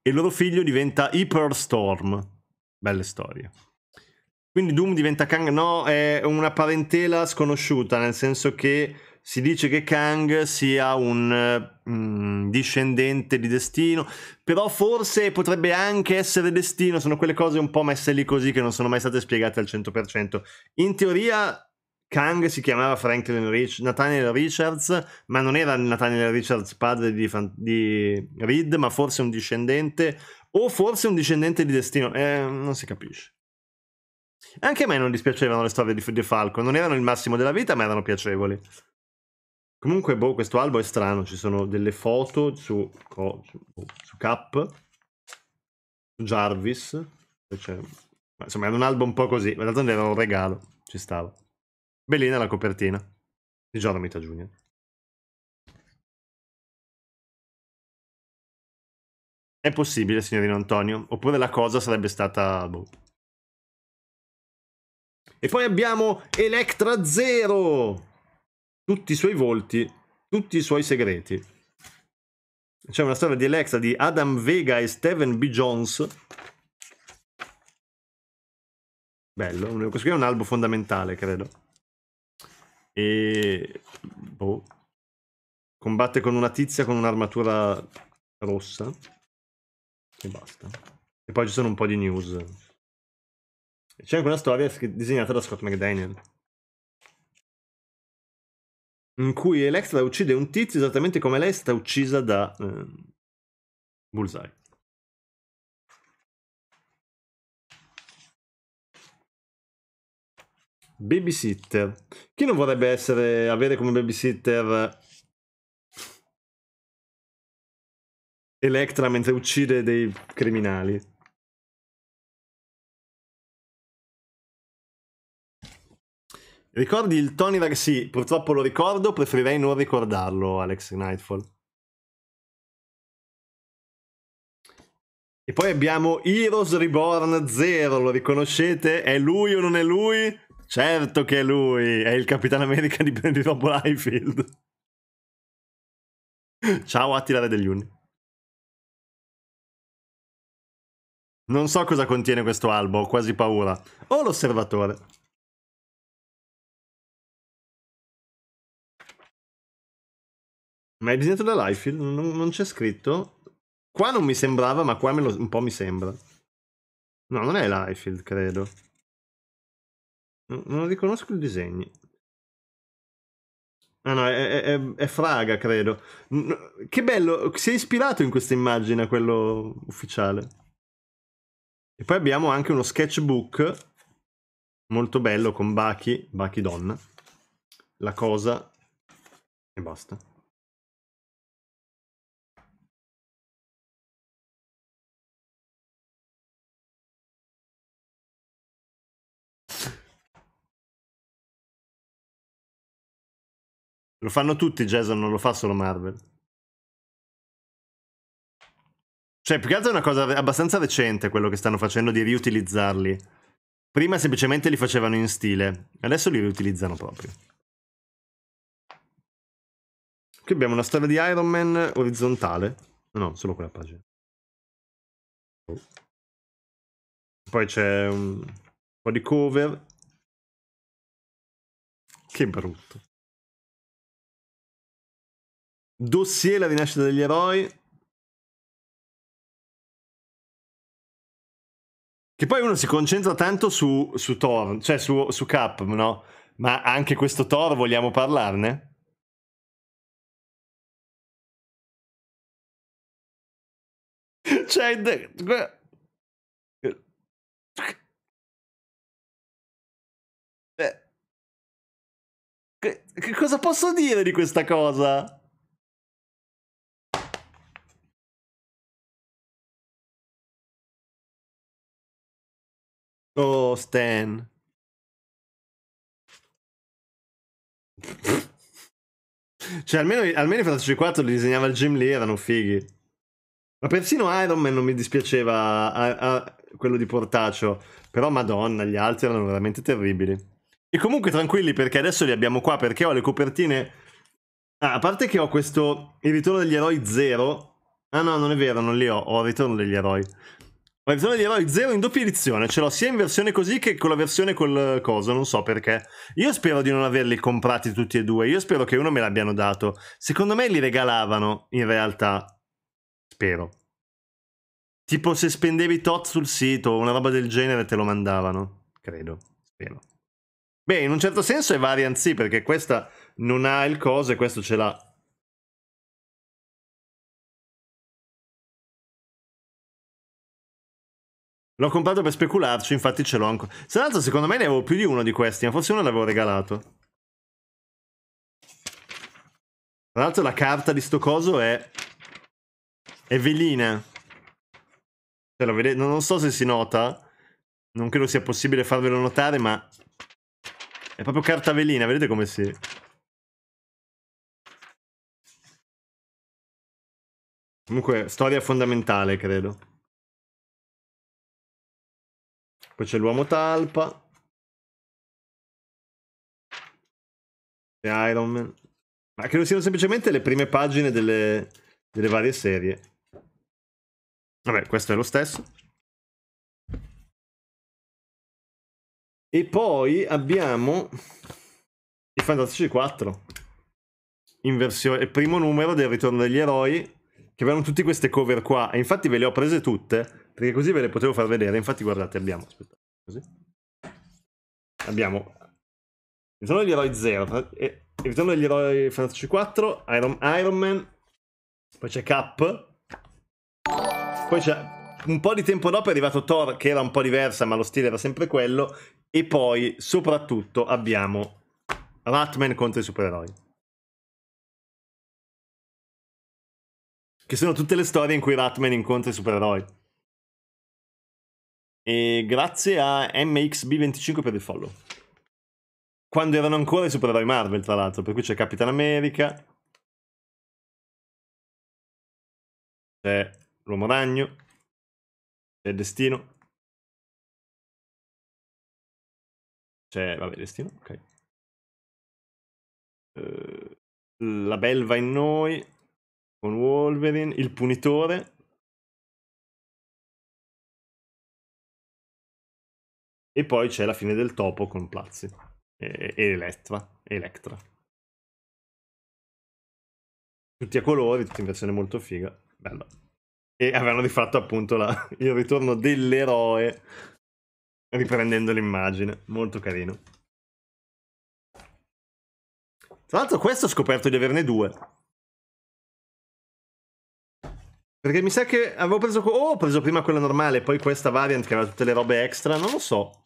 e il loro figlio diventa Hyperstorm. Belle storie. Quindi Doom diventa Kang. No, è una parentela sconosciuta, nel senso che si dice che Kang sia un eh, mm, discendente di Destino, però forse potrebbe anche essere Destino, sono quelle cose un po' messe lì così che non sono mai state spiegate al 100%. In teoria Kang si chiamava Franklin Rich, Nathaniel Richards, ma non era Nathaniel Richards padre di, Fan- di Reed, ma forse un discendente, o forse un discendente di Destino, eh, non si capisce. Anche a me non dispiacevano le storie di, di Falco, non erano il massimo della vita, ma erano piacevoli. Comunque, boh, questo albo è strano, ci sono delle foto su, su, su Cap, su Jarvis, cioè, insomma era un albo un po' così, ma d'altronde era un regalo, ci stava. Bellina la copertina di Gioromita Junior. È possibile, signorino Antonio, oppure la cosa sarebbe stata... Boh. E poi abbiamo Electra Zero! tutti i suoi volti, tutti i suoi segreti. C'è una storia di Alexa di Adam Vega e Steven B. Jones. Bello, questo qui è un albo fondamentale, credo. E... Boh. Combatte con una tizia con un'armatura rossa. E basta. E poi ci sono un po' di news. C'è anche una storia disegnata da Scott McDaniel in cui Electra uccide un tizio esattamente come lei è stata uccisa da eh, Bullseye. Babysitter. Chi non vorrebbe essere, avere come babysitter Electra mentre uccide dei criminali? Ricordi il Tony Sì, purtroppo lo ricordo, preferirei non ricordarlo, Alex Nightfall. E poi abbiamo Heroes Reborn Zero, lo riconoscete? È lui o non è lui? Certo che è lui, è il Capitano America di, di Rob Liefeld. Ciao Attila Re degli Uni. Non so cosa contiene questo albo, ho quasi paura. oh, l'osservatore. Ma è disegnato da Liefeld? Non, non, c'è scritto. Qua non mi sembrava, ma qua lo, un po' mi sembra. No, non è Liefeld, credo. Non, non riconosco il disegno. Ah no, è, è, è, Fraga, credo. Che bello, si è ispirato in questa immagine a quello ufficiale. E poi abbiamo anche uno sketchbook molto bello con Baki, Baki donna, la cosa e basta. Lo fanno tutti, Jason, non lo fa solo Marvel. Cioè, più che altro è una cosa abbastanza recente quello che stanno facendo di riutilizzarli. Prima semplicemente li facevano in stile, adesso li riutilizzano proprio. Qui abbiamo una storia di Iron Man orizzontale. No, solo quella pagina. Poi c'è un po' di cover. Che brutto. Dossier, la rinascita degli eroi. Che poi uno si concentra tanto su, su Thor, cioè su, su Cap, no? Ma anche questo Thor vogliamo parlarne? Cioè, eh, Che cosa posso dire di questa cosa? Oh, Stan. cioè, almeno, almeno i Fantastici 4 li disegnava il Jim Lee, erano fighi. Ma persino Iron Man non mi dispiaceva a, a, quello di Portaccio. Però, madonna, gli altri erano veramente terribili. E comunque tranquilli perché adesso li abbiamo qua perché ho le copertine... Ah, a parte che ho questo... Il ritorno degli eroi 0. Ah no, non è vero, non li ho. Ho il ritorno degli eroi zone di eroi 0 in doppia edizione, ce l'ho sia in versione così che con la versione col eh, coso, non so perché. Io spero di non averli comprati tutti e due, io spero che uno me l'abbiano dato. Secondo me li regalavano, in realtà. Spero. Tipo se spendevi tot sul sito o una roba del genere te lo mandavano, credo, spero. Beh, in un certo senso è variant sì, perché questa non ha il coso e questo ce l'ha. L'ho comprato per specularci, infatti ce l'ho ancora. Se l'altro, secondo me ne avevo più di uno di questi, ma forse uno l'avevo regalato. Tra l'altro la carta di sto coso è... È velina. Cioè, vede... non so se si nota. Non credo sia possibile farvelo notare, ma... È proprio carta velina, vedete come si... Comunque, storia fondamentale, credo. Poi c'è l'uomo talpa. The Iron Man. Ma credo siano semplicemente le prime pagine delle, delle varie serie. Vabbè, questo è lo stesso. E poi abbiamo i Fantastici 4. In versione, il primo numero del Ritorno degli Eroi, che avevano tutte queste cover qua. E infatti ve le ho prese tutte perché così ve le potevo far vedere. Infatti, guardate, abbiamo. Aspetta, così. Abbiamo. Ritorno degli eroi 0. E... Eh, ritorno degli eroi Fantastici 4. Iron... Iron Man. Poi c'è Cap. Poi c'è. Un po' di tempo dopo è arrivato Thor, che era un po' diversa, ma lo stile era sempre quello. E poi, soprattutto, abbiamo Ratman contro i supereroi. Che sono tutte le storie in cui Ratman incontra i supereroi. E grazie a MXB25 per il follow. Quando erano ancora i supereroi Marvel, tra l'altro, per cui c'è Capitan America. C'è l'Uomo Ragno. C'è Destino. C'è, vabbè, Destino, ok. Uh, la belva in noi con Wolverine, il punitore E poi c'è la fine del topo con Plazzi e, Elettra, Electra. Tutti a colori, tutti in versione molto figa. Bella. E avevano rifatto appunto la, il ritorno dell'eroe riprendendo l'immagine. Molto carino. Tra l'altro questo ho scoperto di averne due. Perché mi sa che avevo preso... Oh, ho preso prima quella normale, poi questa variant che aveva tutte le robe extra, non lo so.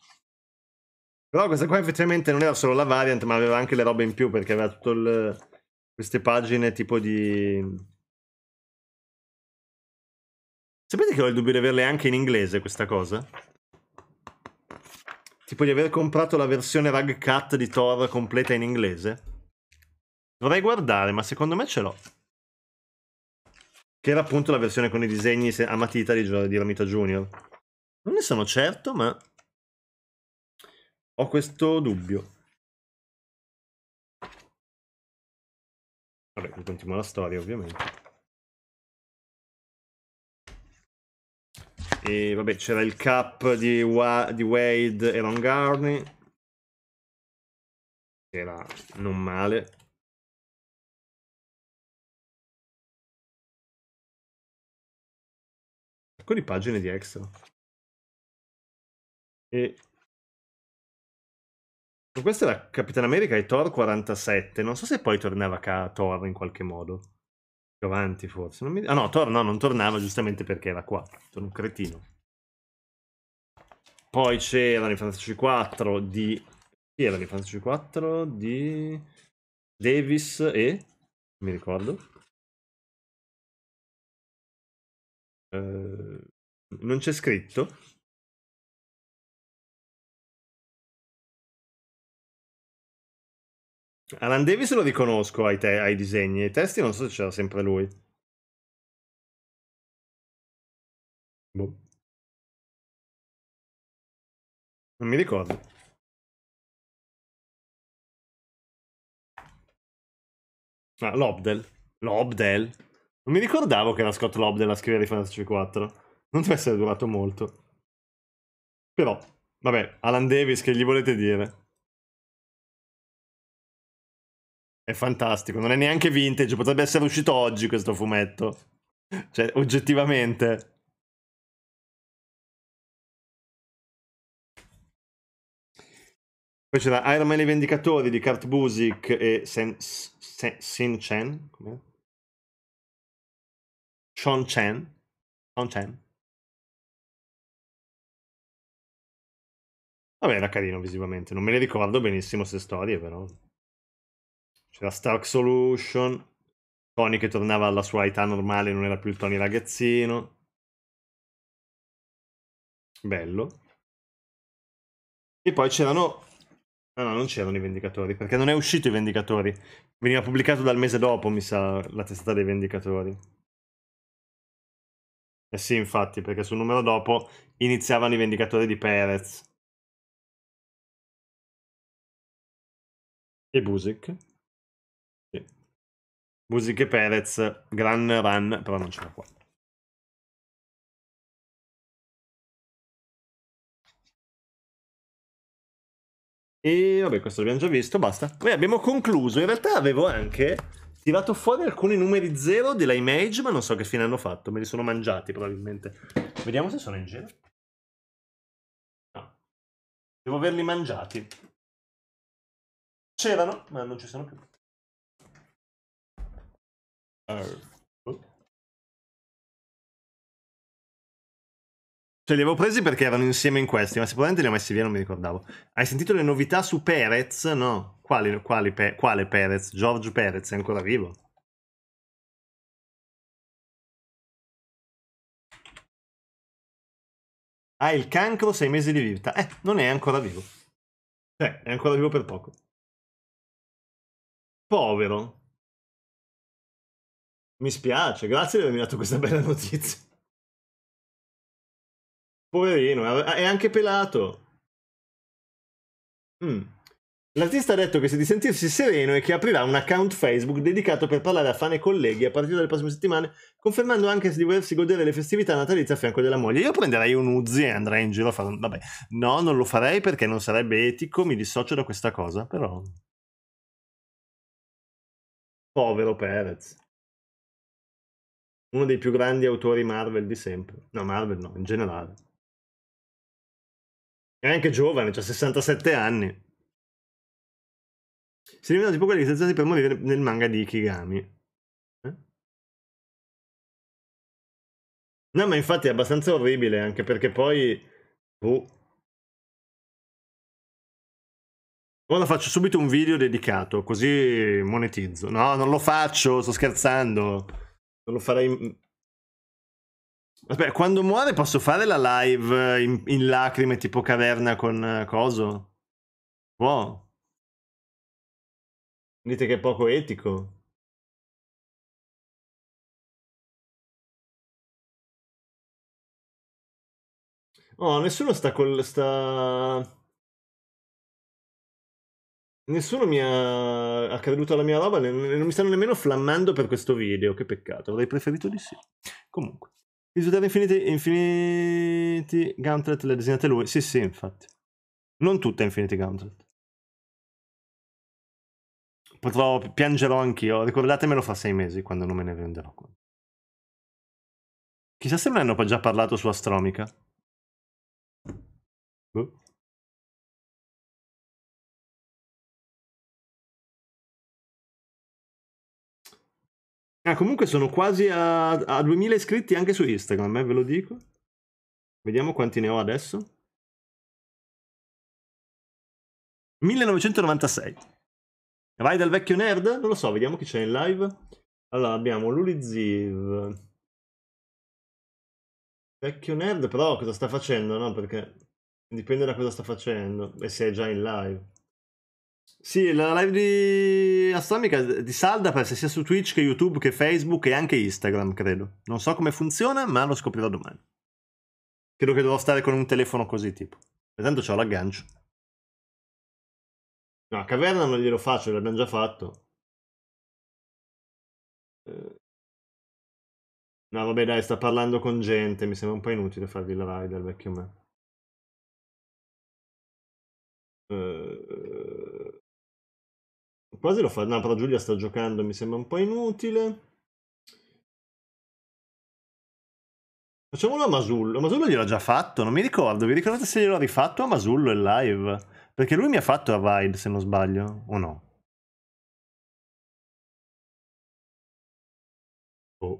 Però questa qua effettivamente non era solo la variant, ma aveva anche le robe in più perché aveva tutte il... queste pagine tipo di... Sapete che ho il dubbio di averle anche in inglese questa cosa? Tipo di aver comprato la versione rag cut di Thor completa in inglese? Dovrei guardare, ma secondo me ce l'ho. Che era appunto la versione con i disegni a matita di, di Junior. Non ne sono certo, ma ho questo dubbio. Vabbè, continuo la storia, ovviamente. E vabbè, c'era il cap di, Wa di Wade e Ron Garney. Era non male. Un sacco di pagine di extra. E Ecco, questa era Capitan America e Thor 47. Non so se poi tornava a Thor in qualche modo. Più avanti forse. Mi... Ah no, Thor no, non tornava giustamente perché era qua. Sono un cretino. Poi c'erano i Fantastici 4 di... Chi erano i Fantastici 4? Di... Davis e... Mi ricordo. Eh... Non c'è scritto. Alan Davis lo riconosco ai, te- ai disegni, ai testi non so se c'era sempre lui. Boh. Non mi ricordo. Ah, Lobdell. Lobdell. Non mi ricordavo che era Scott Lobdell a scrivere i Fantasy 4. Non deve essere durato molto. Però, vabbè, Alan Davis, che gli volete dire? È fantastico, non è neanche vintage, potrebbe essere uscito oggi questo fumetto. Cioè, oggettivamente. Poi c'era Iron Man e i Vendicatori di Kurt Busick e Sen, Sen, Sin Chen. Com'è? Sean Chen. Sean Chen. Vabbè, era carino visivamente. Non me ne ricordo benissimo se storie, però. C'era Stark Solution, Tony che tornava alla sua età normale, non era più il Tony ragazzino. Bello. E poi c'erano... No, no, non c'erano i Vendicatori, perché non è uscito i Vendicatori. Veniva pubblicato dal mese dopo, mi sa, la testata dei Vendicatori. Eh sì, infatti, perché sul numero dopo iniziavano i Vendicatori di Perez. E Busic. Musiche Perez, Gran Run, però non ce l'ho qua. E vabbè, questo l'abbiamo già visto, basta. Beh, abbiamo concluso. In realtà avevo anche tirato fuori alcuni numeri zero della image, ma non so che fine hanno fatto. Me li sono mangiati probabilmente. Vediamo se sono in giro. No. Devo averli mangiati. C'erano, ma non ci sono più. Cioè, li avevo presi perché erano insieme in questi, ma sicuramente li ho messi via, non mi ricordavo. Hai sentito le novità su Perez? No. Quali, quali, pe, quale Perez? Giorgio Perez è ancora vivo. Ha ah, il cancro, sei mesi di vita. Eh, non è ancora vivo. Cioè, è ancora vivo per poco. Povero. Mi spiace, grazie di avermi dato questa bella notizia. Poverino, è anche pelato. Mm. L'artista ha detto che si di sentirsi sereno e che aprirà un account Facebook dedicato per parlare a fan e colleghi a partire dalle prossime settimane, confermando anche di volersi godere le festività natalizie a fianco della moglie. Io prenderei un Uzi e andrei in giro a fare... Vabbè, no, non lo farei perché non sarebbe etico, mi dissocio da questa cosa, però... Povero Perez uno dei più grandi autori Marvel di sempre. No, Marvel no, in generale. È anche giovane, ha 67 anni. Si eliminano tipo quelli licenziati per morire nel manga di Ikigami. Eh? No, ma infatti è abbastanza orribile, anche perché poi... Boh. Ora faccio subito un video dedicato, così monetizzo. No, non lo faccio, sto scherzando. Non lo farei... Mhmm, Aspetta, quando muore posso fare la live in, in lacrime tipo caverna con eh, coso? Wow. Dite che è poco etico. Oh, nessuno sta col... sta... Nessuno mi ha, ha creduto alla mia roba, ne, non mi stanno nemmeno flammando per questo video, che peccato, avrei preferito di sì. Comunque, risultati infiniti, infiniti Gauntlet le disegnate lui, sì sì infatti. Non tutte Infinity Gauntlet. Potrò, piangerò anch'io, ricordatemelo fra sei mesi quando non me ne renderò conto. Chissà se me ne hanno già parlato su Astromica. Boh. Ah, comunque sono quasi a, a 2000 iscritti anche su Instagram, eh, ve lo dico. Vediamo quanti ne ho adesso. 1996. Vai dal vecchio nerd? Non lo so, vediamo chi c'è in live. Allora, abbiamo Luliziv. Vecchio nerd, però cosa sta facendo, no? Perché dipende da cosa sta facendo e se è già in live. Sì, la live di Astronomica di Salda penso sia su Twitch che YouTube che Facebook e anche Instagram, credo. Non so come funziona, ma lo scoprirò domani. Credo che dovrò stare con un telefono così tipo. Intanto c'ho l'aggancio. No, a caverna non glielo faccio, l'abbiamo già fatto. Eh. No, vabbè, dai, sta parlando con gente, mi sembra un po' inutile farvi la live dal vecchio me. Uh... Quasi lo fa. No, però Giulia sta giocando, mi sembra un po' inutile. Facciamolo a Masullo. Masullo gliel'ha già fatto, non mi ricordo. Vi ricordate se gliel'ho rifatto a Masullo in live? Perché lui mi ha fatto Avide, se non sbaglio, o no? Oh.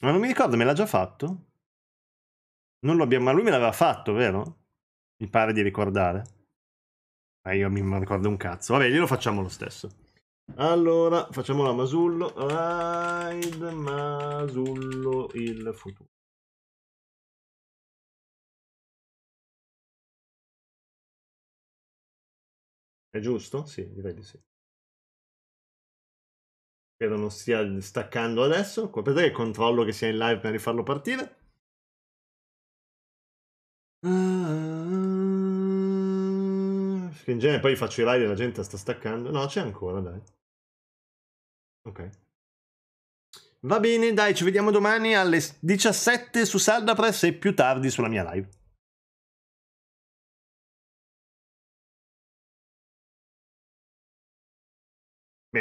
Ma non mi ricordo, me l'ha già fatto? Non lo abbiamo, ma lui me l'aveva fatto, vero? Mi pare di ricordare. Ma eh, io mi ricordo un cazzo. Vabbè, glielo facciamo lo stesso. Allora, facciamola Masullo. Ride Masullo il futuro. È giusto? Sì, direi di sì. Spero non stia staccando adesso. Aspetta che controllo che sia in live per rifarlo partire. Ah, in genere poi faccio i live e la gente sta staccando. No, c'è ancora, dai. Ok. Va bene, dai, ci vediamo domani alle 17 su Salda e più tardi sulla mia live.